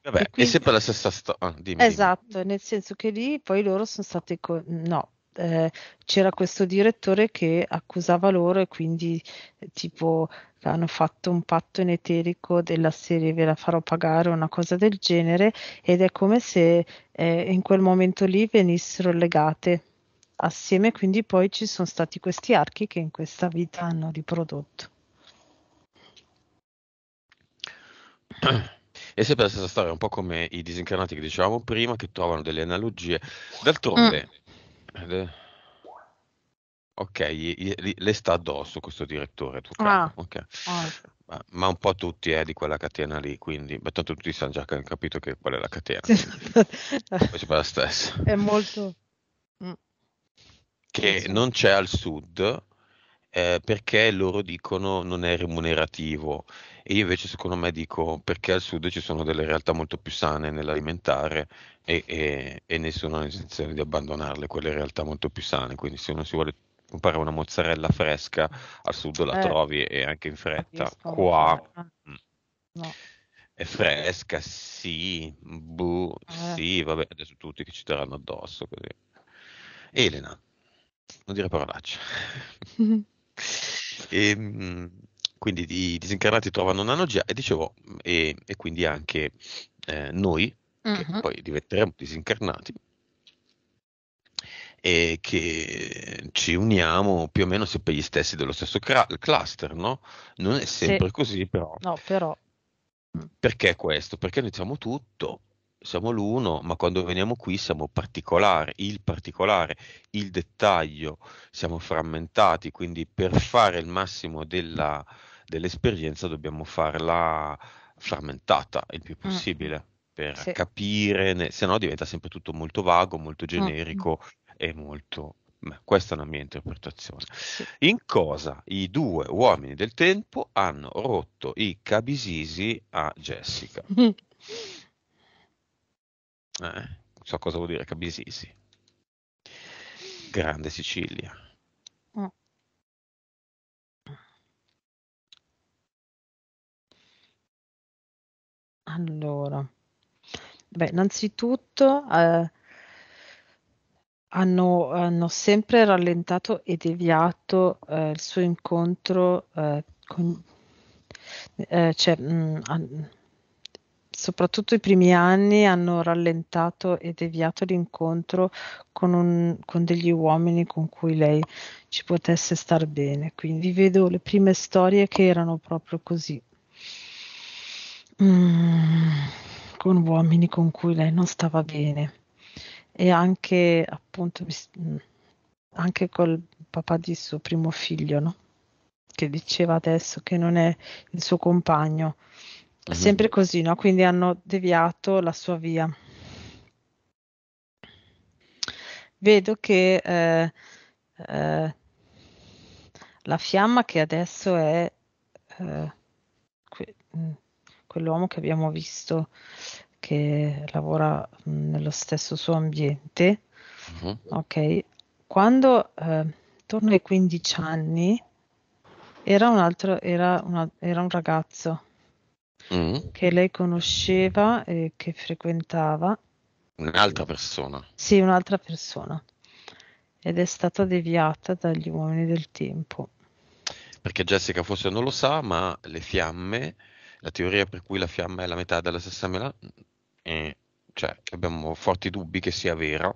Vabbè, e quindi... è sempre la stessa storia. Ah, esatto, dimmi. nel senso che lì poi loro sono stati... Co- no, eh, c'era questo direttore che accusava loro e quindi eh, tipo hanno fatto un patto in eterico della serie ve la farò pagare una cosa del genere ed è come se eh, in quel momento lì venissero legate assieme quindi poi ci sono stati questi archi che in questa vita hanno riprodotto. E sempre la stessa storia, un po' come i disincarnati che dicevamo prima, che trovano delle analogie. D'altronde, mm. Eh, ok, le sta addosso questo direttore. Ah. Okay. Ah. Ma, ma, un po' tutti eh, di quella catena lì, quindi ma tanto tutti sanno già che capito che qual è la catena. Sì. È molto... Mm che non c'è al sud eh, perché loro dicono non è remunerativo e io invece secondo me dico perché al sud ci sono delle realtà molto più sane nell'alimentare e, e, e nessuno ha l'intenzione di abbandonarle quelle realtà molto più sane quindi se uno si vuole comprare una mozzarella fresca al sud la eh, trovi e anche in fretta qua ah, mm. no. è fresca sì buh eh. sì vabbè adesso tutti che ci terranno addosso così Elena non dire parolacce. e, ehm, quindi i disincarnati trovano un'analogia e dicevo, e, e quindi anche eh, noi, uh-huh. che mm-hmm. poi diventeremo disincarnati, e che ci uniamo più o meno sempre gli stessi dello stesso cra- cluster, no? Non è sempre sì. così, però. No, però. Perché questo? Perché noi siamo tutto siamo l'uno, ma quando veniamo qui siamo particolari, il particolare, il dettaglio, siamo frammentati, quindi per fare il massimo della, dell'esperienza dobbiamo farla frammentata il più mm. possibile. Mm. Per sì. capire, ne, se no diventa sempre tutto molto vago, molto mm. generico mm. e molto questa è la mia interpretazione. In cosa i due uomini del tempo hanno rotto i cabisisi a Jessica? eh, so cosa vuol dire Cabisisi. Grande Sicilia. Oh. Allora, beh, innanzitutto eh, hanno, hanno, sempre rallentato e deviato eh, il suo incontro eh, con, eh, cioè, mh, mm, soprattutto i primi anni hanno rallentato e deviato l'incontro con, un, con degli uomini con cui lei ci potesse star bene. Quindi vedo le prime storie che erano proprio così, mm, con uomini con cui lei non stava bene e anche appunto mm, anche col papà di suo primo figlio, no? che diceva adesso che non è il suo compagno. Mm-hmm. Sempre così, no? Quindi hanno deviato la sua via. Vedo che eh, eh, la fiamma che adesso è eh, que- mm, quell'uomo che abbiamo visto che lavora mh, mm, nello stesso suo ambiente, mm-hmm. ok? Quando eh, torno ai 15 anni era un altro, era, una, era un ragazzo Mm. che lei conosceva e che frequentava. Un'altra persona. Sì, un'altra persona. Ed è stata deviata dagli uomini del tempo. Perché Jessica forse non lo sa, ma le fiamme, la teoria per cui la fiamma è la metà della stessa melanina, mm, eh, cioè abbiamo forti dubbi che sia vera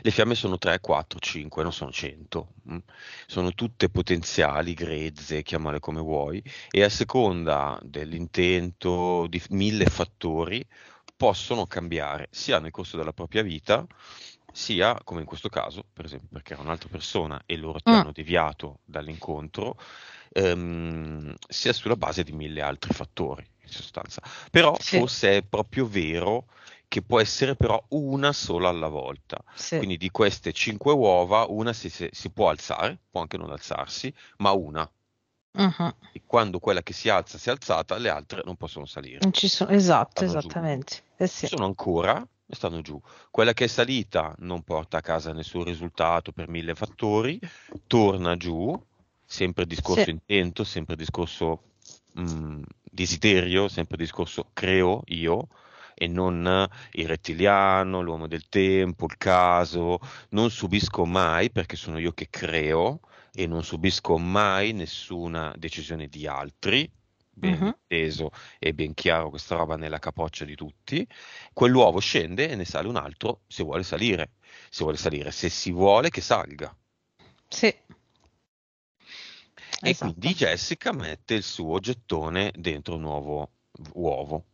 le fiamme sono 3, 4, 5, non sono 100, mm. sono tutte potenziali, grezze, chiamale come vuoi, e a seconda dell'intento, di mille fattori, possono cambiare sia nel corso della propria vita, sia come in questo caso, per esempio, perché era un'altra persona e loro ti mm. hanno deviato dall'incontro, ehm, sia sulla base di mille altri fattori, in sostanza. Però sì. forse è proprio vero che può essere però una sola alla volta. Sì. Quindi di queste cinque uova, una si, si, può alzare, può anche non alzarsi, ma una. Uh-huh. E quando quella che si alza si è alzata, le altre non possono salire. Non sono, esatto, stanno esattamente. Eh sì. Sono ancora e stanno giù. Quella che è salita non porta a casa nessun risultato per mille fattori, torna giù, sempre discorso sì. intento, sempre discorso mh, mm, desiderio, sempre discorso creo io e non il rettiliano, l'uomo del tempo, il caso. Non subisco mai perché sono io che creo e non subisco mai nessuna decisione di altri, ben uh-huh. e ben chiaro questa roba nella capoccia di tutti, quell'uovo scende e ne sale un altro se vuole salire, se vuole salire, se si vuole che salga. Sì. E esatto. quindi Jessica mette il suo gettone dentro un nuovo uovo.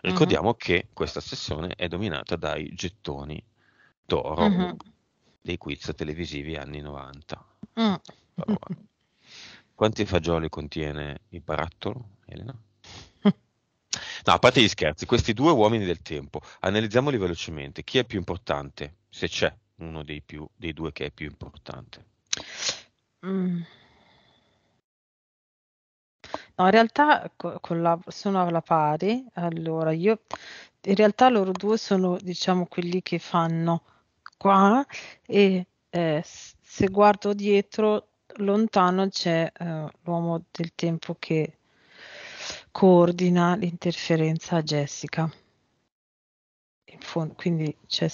Mm-hmm. Ricordiamo uh-huh. che questa sessione è dominata dai gettoni d'oro uh-huh. dei quiz televisivi anni 90. Uh-huh. Mm. Quanti fagioli contiene il barattolo, Elena? No, a parte gli scherzi, questi due uomini del tempo, analizziamoli velocemente. Chi è più importante? Se c'è uno dei, più, dei due che è più importante. Mm in realtà sono alla pari. Allora, io in realtà loro due sono, diciamo, quelli che fanno qua e eh, se guardo dietro, lontano c'è eh, l'uomo del tempo che coordina l'interferenza a Jessica. In fon- quindi c'è,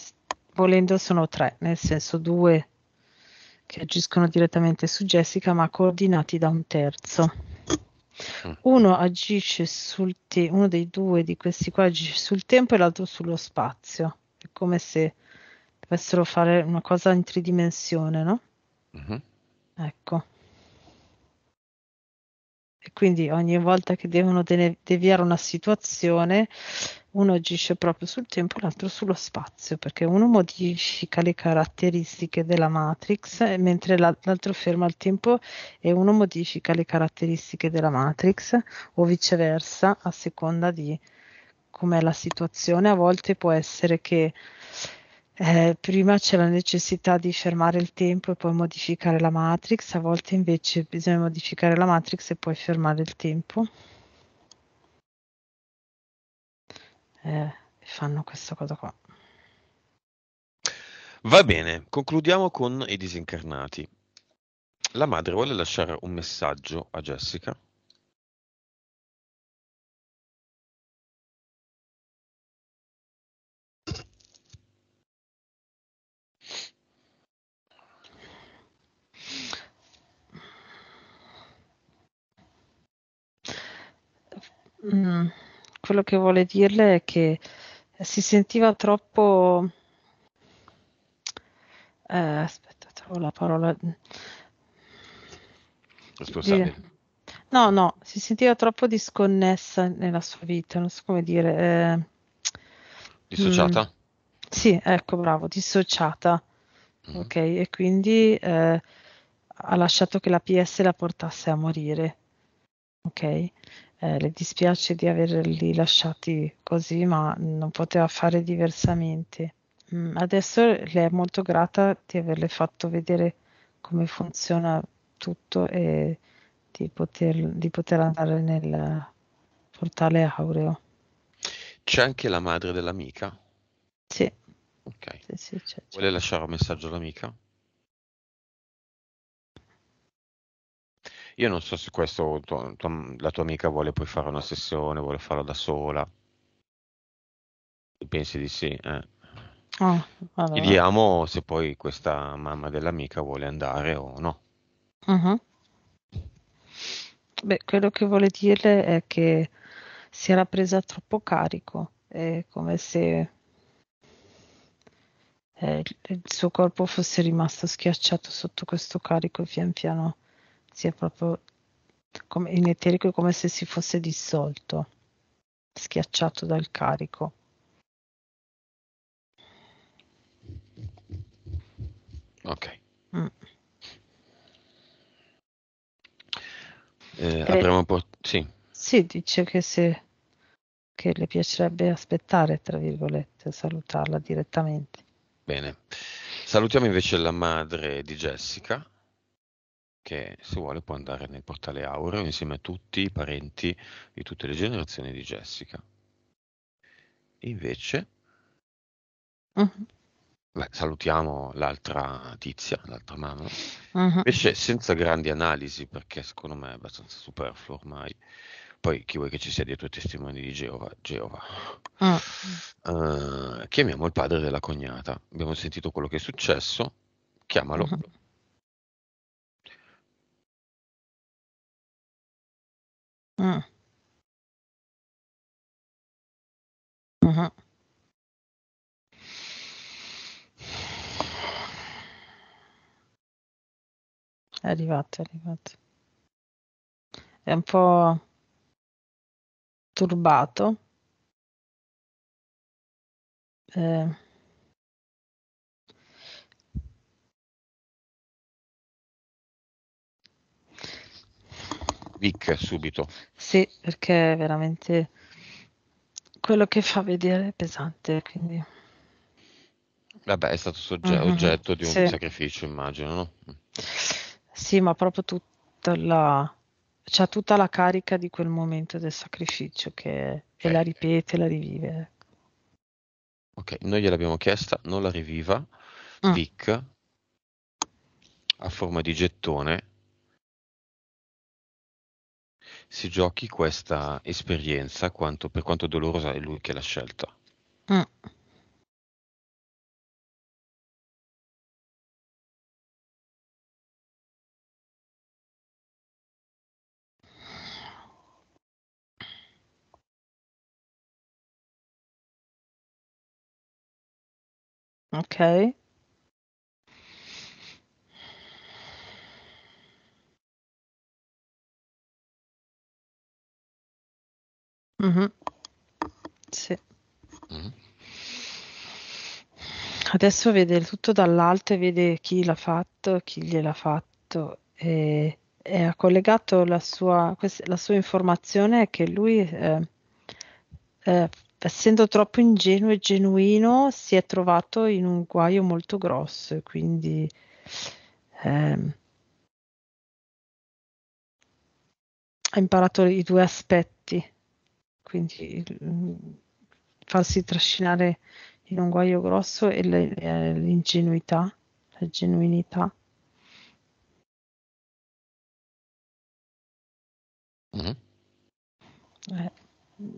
volendo sono tre, nel senso due che agiscono direttamente su Jessica, ma coordinati da un terzo. Mm. Uno agisce sul tempo, uno dei due di questi qua agisce sul tempo e l'altro sullo spazio. È come se dovessero fare una cosa in tridimensione, no? Uh-huh. Ecco. E quindi ogni volta che devono de- deviare una situazione, uno agisce proprio sul tempo e l'altro sullo spazio, perché uno modifica le caratteristiche della matrix, mentre l'altro ferma il tempo e uno modifica le caratteristiche della matrix, o viceversa, a seconda di com'è la situazione. A volte può essere che eh, prima c'è la necessità di fermare il tempo e poi modificare la matrix, a volte invece bisogna modificare la matrix e poi fermare il tempo. eh, fanno questa cosa qua. Va bene, concludiamo con i disincarnati. La madre vuole lasciare un messaggio a Jessica. Mm quello che vuole dirle è che eh, si sentiva troppo... Eh, aspetta, trovo la parola... Responsabile. No, no, si sentiva troppo disconnessa nella sua vita, non so come dire. Eh, dissociata? Mh, mm. sì, ecco, bravo, dissociata. Mm-hmm. Ok, e quindi eh, ha lasciato che la PS la portasse a morire. Ok, eh, le dispiace di averli lasciati così, ma non poteva fare diversamente. Mm, adesso le è molto grata di averle fatto vedere come funziona tutto e di poter, di poter andare nel portale aureo. C'è anche la madre dell'amica? Sì. Ok. Sì, sì, c'è, c'è. Vuole lasciare un messaggio all'amica? Io non so se questo tu, tu, la tua amica vuole poi fare una sessione, vuole farlo da sola. Pensi di sì, eh. Oh, Vediamo se poi questa mamma dell'amica vuole andare o no. Uh-huh. Beh, quello che vuole dirle è che si era presa troppo carico, è come se eh, il suo corpo fosse rimasto schiacciato sotto questo carico pian piano sia proprio come, in eterico come se si fosse dissolto, schiacciato dal carico. Ok. Mm. Eh, eh po'. sì. sì. dice che, se, che le piacerebbe aspettare, tra virgolette, salutarla direttamente. Bene. Salutiamo invece la madre di Jessica che se vuole può andare nel portale Aureo insieme a tutti i parenti di tutte le generazioni di Jessica. Invece, uh-huh. Mm-hmm. beh, salutiamo l'altra tizia, l'altra mamma. Uh-huh. Invece, senza grandi analisi, perché secondo me è abbastanza superfluo ormai. Poi chi vuoi che ci sia dietro i testimoni di Geova? Geova. Uh-huh. Uh, chiamiamo il padre della cognata. Abbiamo sentito quello che è successo, chiamalo mm-hmm. Mh. Mm. Mh-mh. È arrivato, è arrivato. È un po' turbato. Ehm Vic subito. Sì, perché è veramente quello che fa vedere è pesante, quindi... Vabbè, è stato sogge- mm-hmm. oggetto di un sì. sacrificio, immagino, no? Sì, ma proprio tutta la... c'ha cioè tutta la carica di quel momento del sacrificio che e la eh. ripete, la rivive. Ecco. Ok, noi gliel'abbiamo chiesta, non la riviva. Mm. Vic, a forma di gettone, si giochi questa esperienza, quanto, per quanto dolorosa è lui che l'ha scelta. Mm. Ok. Mm-hmm. Sì. Mm-hmm. Adesso vede tutto dall'alto e vede chi l'ha fatto, chi gliel'ha fatto e, e ha collegato la sua, questa, la sua informazione che lui, eh, eh, essendo troppo ingenuo e genuino, si è trovato in un guaio molto grosso e quindi... Eh, ha imparato i due aspetti quindi mm, farsi trascinare in un guaio grosso e l'ingenuità, la genuinità. Mm-hmm. Eh,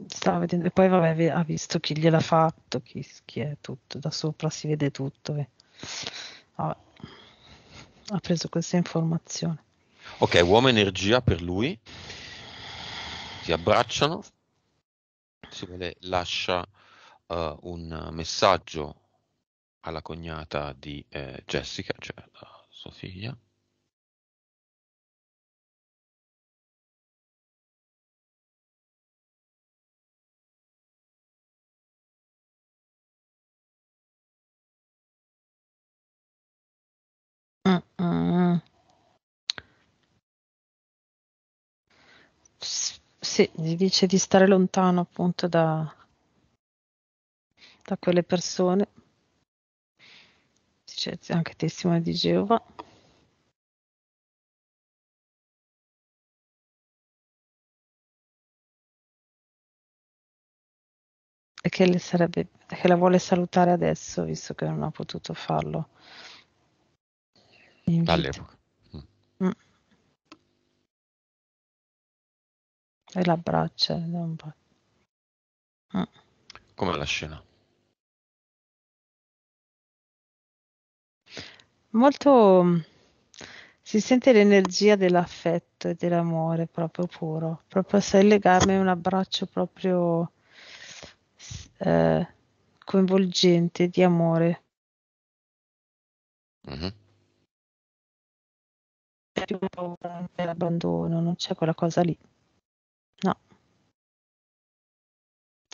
stava vedendo, e poi vabbè, ha visto chi gliel'ha fatto, chi, chi è tutto, da sopra si vede tutto. Eh. Ah, ha preso questa informazione. Ok, uomo energia per lui. Si abbracciano possibile lascia uh, un messaggio alla cognata di eh, Jessica, cioè a sua figlia. Uh-uh. Sì, gli dice di stare lontano appunto da, da quelle persone. Dice anche testimone di Geova. E che, sarebbe, che la vuole salutare adesso, visto che non ha potuto farlo. Invita. All'epoca. E l'abbraccia. Un po'. Mm. Com'è la scena? Molto... Mm, si sente l'energia dell'affetto e dell'amore proprio puro, proprio se il legame è un abbraccio proprio eh, coinvolgente di amore. Mm-hmm. C'è più paura dell'abbandono, non c'è quella cosa lì.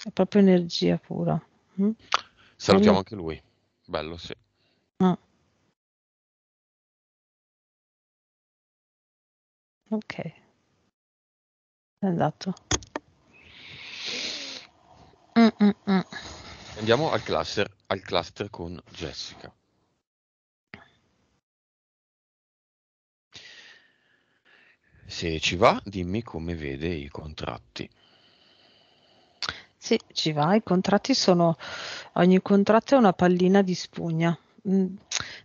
È proprio energia pura. Mm? Salutiamo anche lui. Bello, sì. Ah. Ok. È andato. Esatto. Mm, mm mm Andiamo al cluster, al cluster con Jessica. Se ci va, dimmi come vede i contratti. Sì, ci va. I contratti sono, ogni contratto è una pallina di spugna, mm,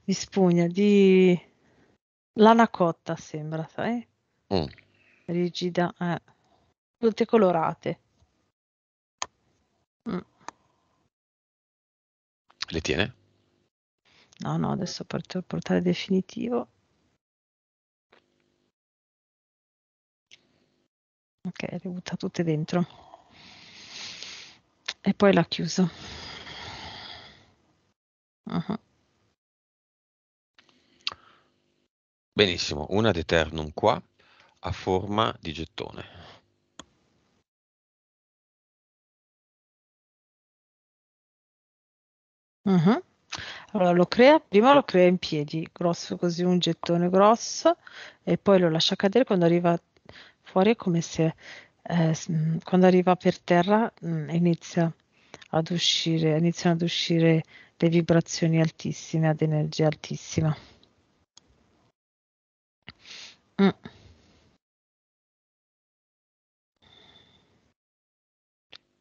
di spugna, di lana cotta sembra, sai? Mm. Rigida, eh. Tutte colorate. Mm. Le tiene? No, no, adesso parto il portale definitivo. Ok, le butta tutte dentro e poi l'ha chiuso. Uh-huh. Benissimo, una deternum eternum qua a forma di gettone. Uh-huh. Allora lo crea, prima lo crea in piedi, grosso così, un gettone grosso, e poi lo lascia cadere quando arriva fuori come se eh, mm, quando arriva per terra mh, mm, inizia ad uscire, iniziano ad uscire le vibrazioni altissime, ad energia altissima. Mm.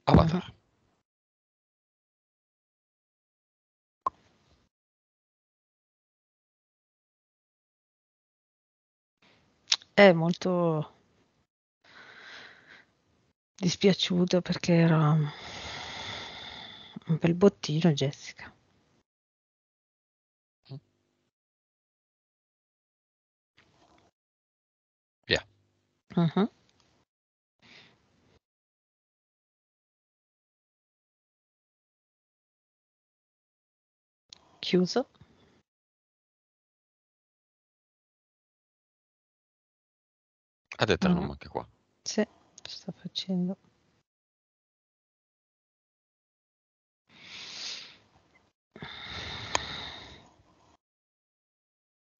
Avatar. È molto dispiaciuto perché era un bel bottino Jessica. Via. Uh-huh. Chiuso. A destra uh-huh. non manca qua. Sì sta facendo.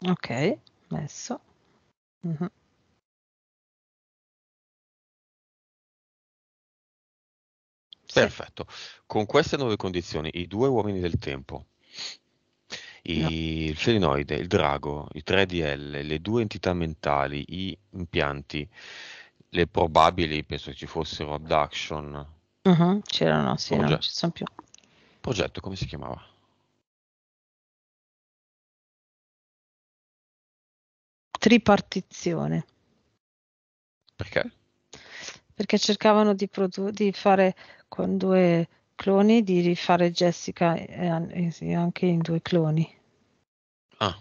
Ok, messo. Uh-huh. Mhm. Perfetto. Con queste nuove condizioni, i due uomini del tempo, i, no. il felinoide, il drago, i 3DL, le due entità mentali, i impianti, le probabili penso che ci fossero Abduction. Uh-huh, mm-hmm, c'erano, sì, Progetto. non ci sono più. Progetto, come si chiamava? Tripartizione. Perché? Perché cercavano di, produ- di fare con due cloni, di rifare Jessica e, e anche in due cloni. Ah.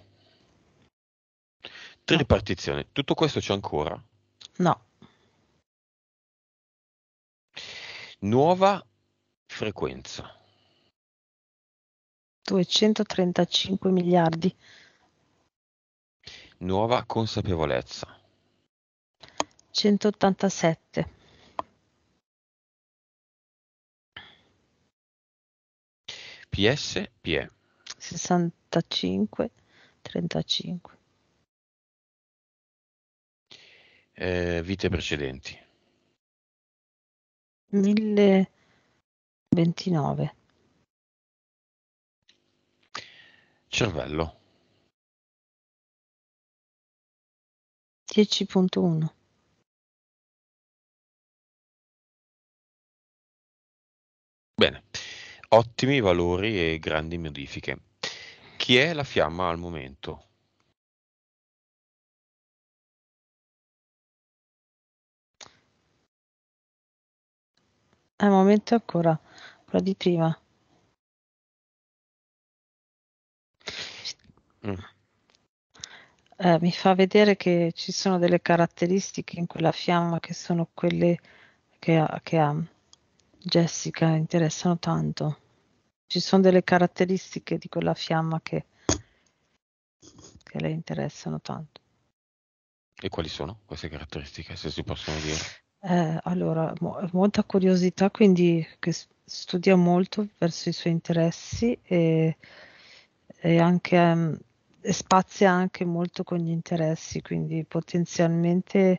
Tripartizione. Tutto questo c'è ancora? No. Nuova frequenza. 235 miliardi. Nuova consapevolezza. 187. PS, PE. 65, 35. Eh, vite precedenti. 1029. Cervello. 10.1. Bene, ottimi valori e grandi modifiche. Chi è la fiamma al momento? al momento ancora quella di prima. Mm. Eh, mi fa vedere che ci sono delle caratteristiche in quella fiamma che sono quelle che ha, che ha Jessica, interessano tanto. Ci sono delle caratteristiche di quella fiamma che, che le interessano tanto. E quali sono queste caratteristiche, se si possono dire? Eh, allora, mo- molta curiosità, quindi che studia molto verso i suoi interessi e, e anche, ehm, spazia anche molto con gli interessi, quindi potenzialmente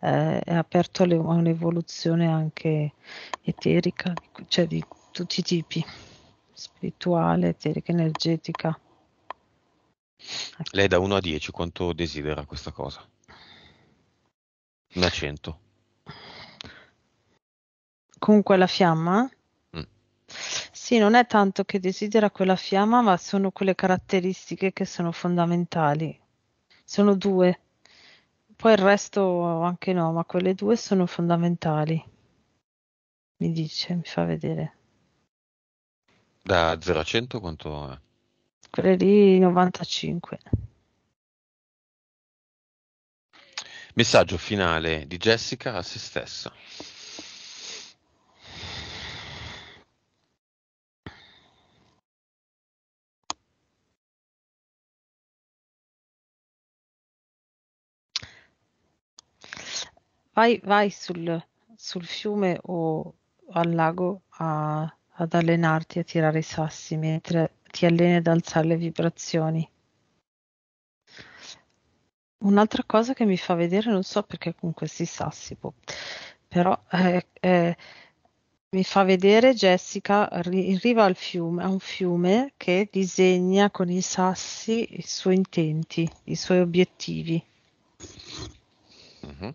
eh, è aperto alle- a un'evoluzione anche eterica, cioè di tutti i tipi, spirituale, eterica, energetica. Lei da 1 a 10 quanto desidera questa cosa? Da 100 comunque la fiamma? Mm. Sì, non è tanto che desidera quella fiamma, ma sono quelle caratteristiche che sono fondamentali. Sono due. Poi il resto anche no, ma quelle due sono fondamentali. Mi dice, mi fa vedere. Da 0 a 100 quanto è? Quelle lì 95. Messaggio finale di Jessica a se stessa. vai, vai sul, sul fiume o al lago a, ad allenarti a tirare i sassi mentre ti alleni ad alzare le vibrazioni. Un'altra cosa che mi fa vedere, non so perché con questi sassi, boh, però eh, eh, mi fa vedere Jessica in riva al fiume, a un fiume che disegna con i sassi i suoi intenti, i suoi obiettivi. Mm-hmm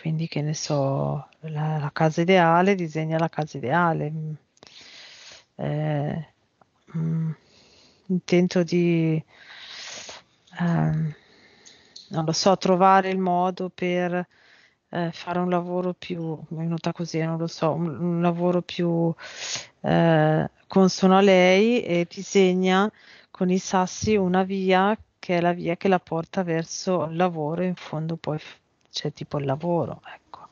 quindi che ne so, la, la casa ideale disegna la casa ideale. Mm. Eh, mh, mm, intento di, ehm, non lo so, trovare il modo per eh, fare un lavoro più, è venuta così, non lo so, un, un lavoro più eh, consono a lei e disegna con i sassi una via che è la via che la porta verso il lavoro in fondo poi c'è tipo il lavoro, ecco.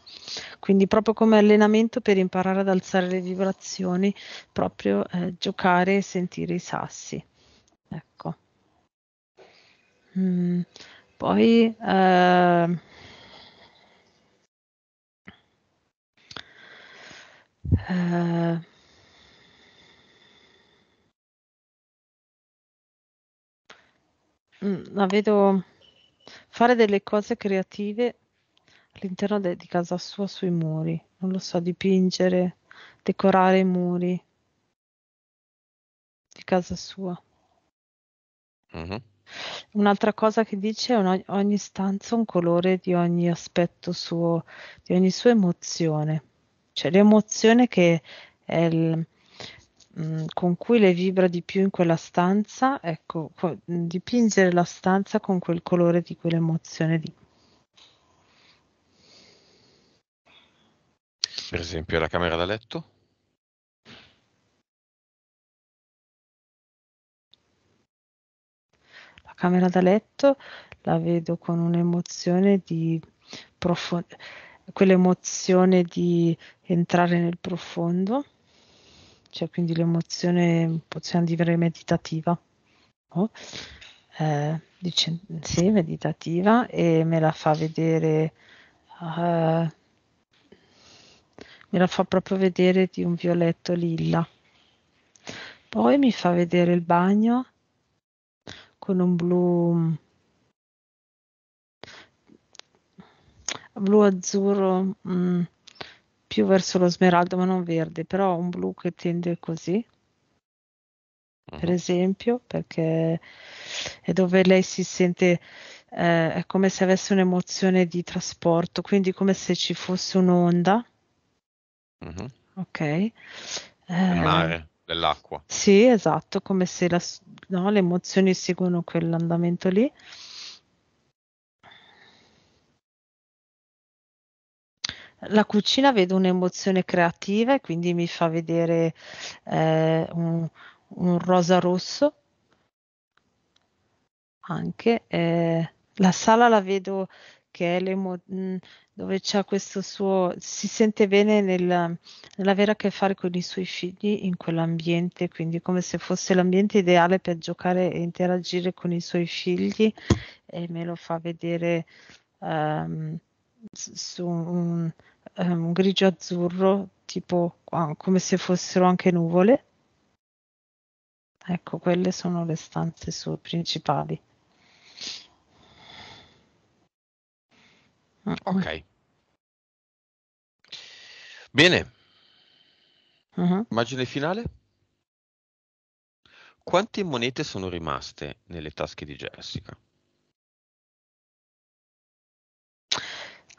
Quindi proprio come allenamento per imparare ad alzare le vibrazioni, proprio eh, giocare e sentire i sassi. Ecco. Mm, poi ehm, eh, eh, la vedo fare delle cose creative all'interno de- di casa sua sui muri, non lo so, dipingere, decorare i muri di casa sua. Uh-huh. Un'altra cosa che dice è un, ogni stanza un colore di ogni aspetto suo, di ogni sua emozione, cioè l'emozione che è il, mh, mm, con cui le vibra di più in quella stanza, ecco, co- dipingere la stanza con quel colore di quell'emozione lì. Per esempio la camera da letto? La camera da letto la vedo con un'emozione di profondo, quell'emozione di entrare nel profondo, cioè quindi l'emozione, possiamo dire, meditativa. No? Eh, dice, sì, meditativa e me la fa vedere uh, me la fa proprio vedere di un violetto lilla. Poi mi fa vedere il bagno con un blu blu azzurro mh, mm, più verso lo smeraldo ma non verde però un blu che tende così per mhm. esempio perché è dove lei si sente eh, è come se avesse un'emozione di trasporto quindi come se ci fosse un'onda Mh-mh. Ok. Del Eh, dell'acqua. sì, esatto, come se la no, le emozioni seguono quell'andamento lì. La cucina vedo un'emozione creativa e quindi mi fa vedere, ehm, un un rosa rosso. Anche, ehm, la sala la vedo perché l'emo- mm, dove c'è questo suo si sente bene nel, nell'avere a che fare con i suoi figli in quell'ambiente, quindi come se fosse l'ambiente ideale per giocare e interagire con i suoi figli e me lo fa vedere um, su un, ehm, un grigio azzurro, tipo come se fossero anche nuvole. Ecco, quelle sono le stanze principali. Mm. Ok. Mm. Bene. Uh-huh. Immagine finale? Quante monete sono rimaste nelle tasche di Jessica?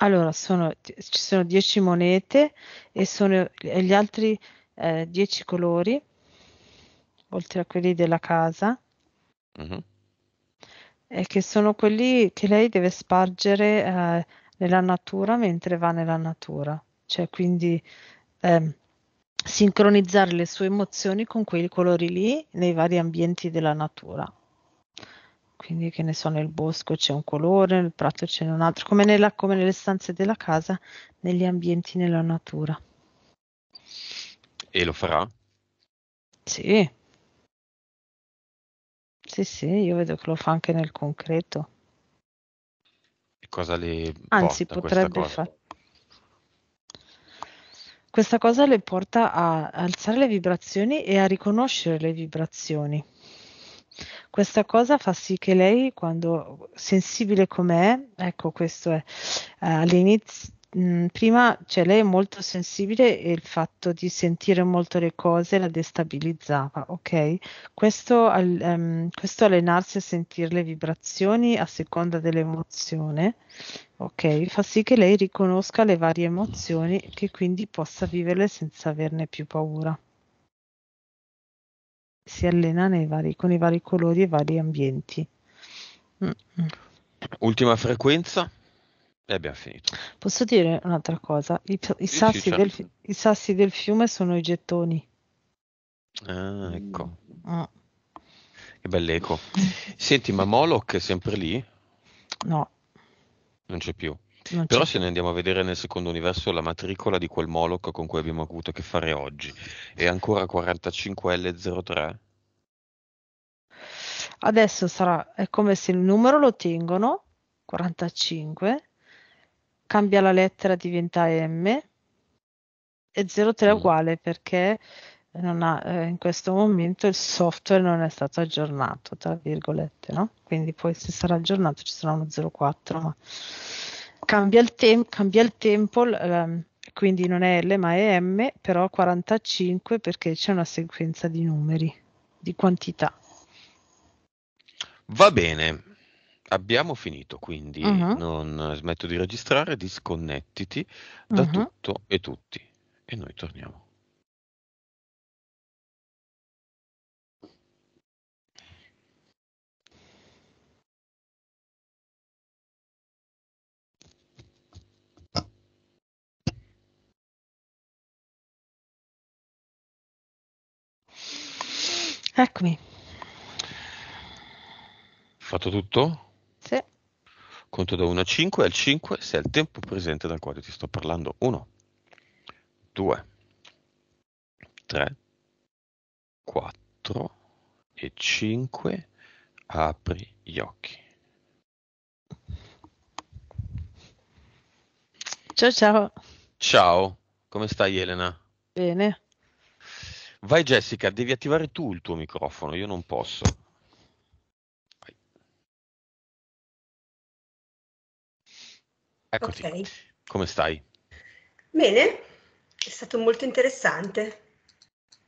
Allora, sono, ci sono 10 monete e sono gli altri 10 eh, colori, oltre a quelli della casa, uh-huh. e che sono quelli che lei deve spargere eh, nella natura mentre va nella natura, cioè quindi eh, sincronizzare le sue emozioni con quei colori lì nei vari ambienti della natura. Quindi che ne so, nel bosco c'è un colore, nel prato c'è un altro, come, nella, come nelle stanze della casa, negli ambienti nella natura. E lo farà? Sì. Sì, sì, io vedo che lo fa anche nel concreto cosa le Anzi, potrebbe fare. Questa cosa le porta a alzare le vibrazioni e a riconoscere le vibrazioni. Questa cosa fa sì che lei, quando sensibile com'è, ecco questo è, eh, all'inizio, Mm, prima, cioè lei è molto sensibile e il fatto di sentire molto le cose la destabilizzava, ok? Questo, al, um, questo allenarsi a sentire le vibrazioni a seconda dell'emozione, ok? Fa sì che lei riconosca le varie emozioni e che quindi possa viverle senza averne più paura. Si allena vari, con i vari colori e vari ambienti. mm, mm. Ultima frequenza? E abbiamo finito. Posso dire un'altra cosa? I, i, sassi, sì, del, certo. i sassi, del, fiume sono i gettoni. Ah, ecco. Ah. Che bell'eco. Senti, ma Moloch è sempre lì? No. Non c'è più. Non Però c'è se ne andiamo a vedere nel secondo universo la matricola di quel Moloch con cui abbiamo avuto a che fare oggi è ancora 45L03? Adesso sarà, è come se il numero lo tengono, 45, cambia la lettera, diventa M e 03 è mm. uguale perché ha, eh, in questo momento il software non è stato aggiornato, tra virgolette, no? Quindi poi se sarà aggiornato ci sarà uno 04, ma cambia il, tem- cambia il tempo, l- ehm, quindi non è L ma è M, però 45 perché c'è una sequenza di numeri, di quantità. Va bene, Abbiamo finito, quindi Uh-huh. non eh, smetto di registrare, disconnettiti da Mh-mh. tutto e tutti. E noi torniamo. Eccomi. Fatto tutto? Conto da 1 a 5 e al 5 se è il tempo presente dal quale ti sto parlando. 1, 2, 3, 4 e 5. Apri gli occhi. Ciao ciao. Ciao, come stai Elena? Bene. Vai Jessica, devi attivare tu il tuo microfono, io non posso. Eccoci. Okay. Come stai? Bene, è stato molto interessante.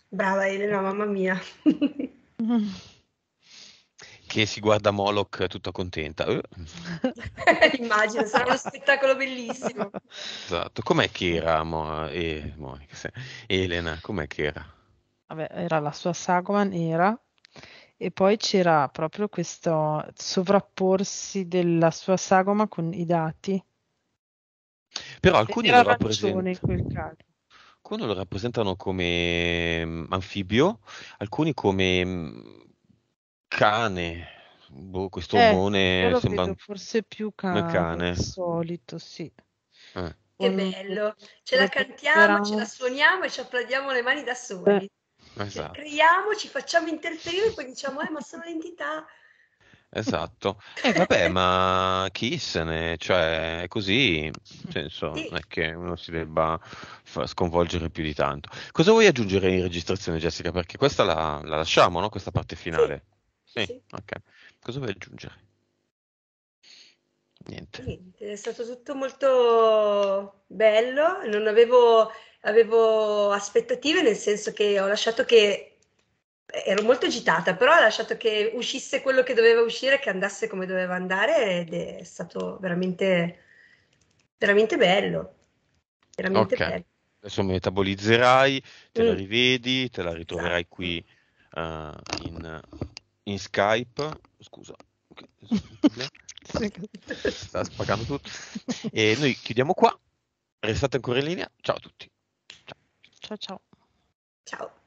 Brava Elena, mamma mia. che si guarda Moloch tutta contenta. Eh? Immagino, sarà uno spettacolo bellissimo. Esatto, com'è che era Mo- eh, Mo- Elena? Com'è che era? Vabbè, era la sua sagoma nera e poi c'era proprio questo sovrapporsi della sua sagoma con i dati però alcuni lo rappresentano. Alcuni lo rappresentano come mm, anfibio, alcuni come mm, cane. Boh, questo eh, omone sembra forse più cane, cane. solito, sì. Eh. Che bello, ce la cantiamo, ce la suoniamo e ci applaudiamo le mani da soli. Eh. Esatto. Cioè, creiamo, ci facciamo interferire e poi diciamo, eh, ma sono l'entità Esatto. E eh, vabbè, ma chi se ne cioè è così, senso, cioè, non è che uno si debba sconvolgere più di tanto. Cosa vuoi aggiungere in registrazione, Jessica? Perché questa la, la lasciamo, no? Questa parte finale. Sì. sì. ok. Cosa vuoi aggiungere? Niente. Niente. È stato tutto molto bello, non avevo, avevo aspettative, nel senso che ho lasciato che ero molto agitata, però ho lasciato che uscisse quello che doveva uscire, che andasse come doveva andare ed è stato veramente, veramente bello. Veramente okay. bello. Adesso metabolizzerai, te mm. la rivedi, te la ritroverai esatto. qui uh, in, in, Skype. Scusa. Sta spagando tutto. E noi chiudiamo qua. Restate ancora in linea. Ciao a tutti. Ciao ciao. Ciao. ciao.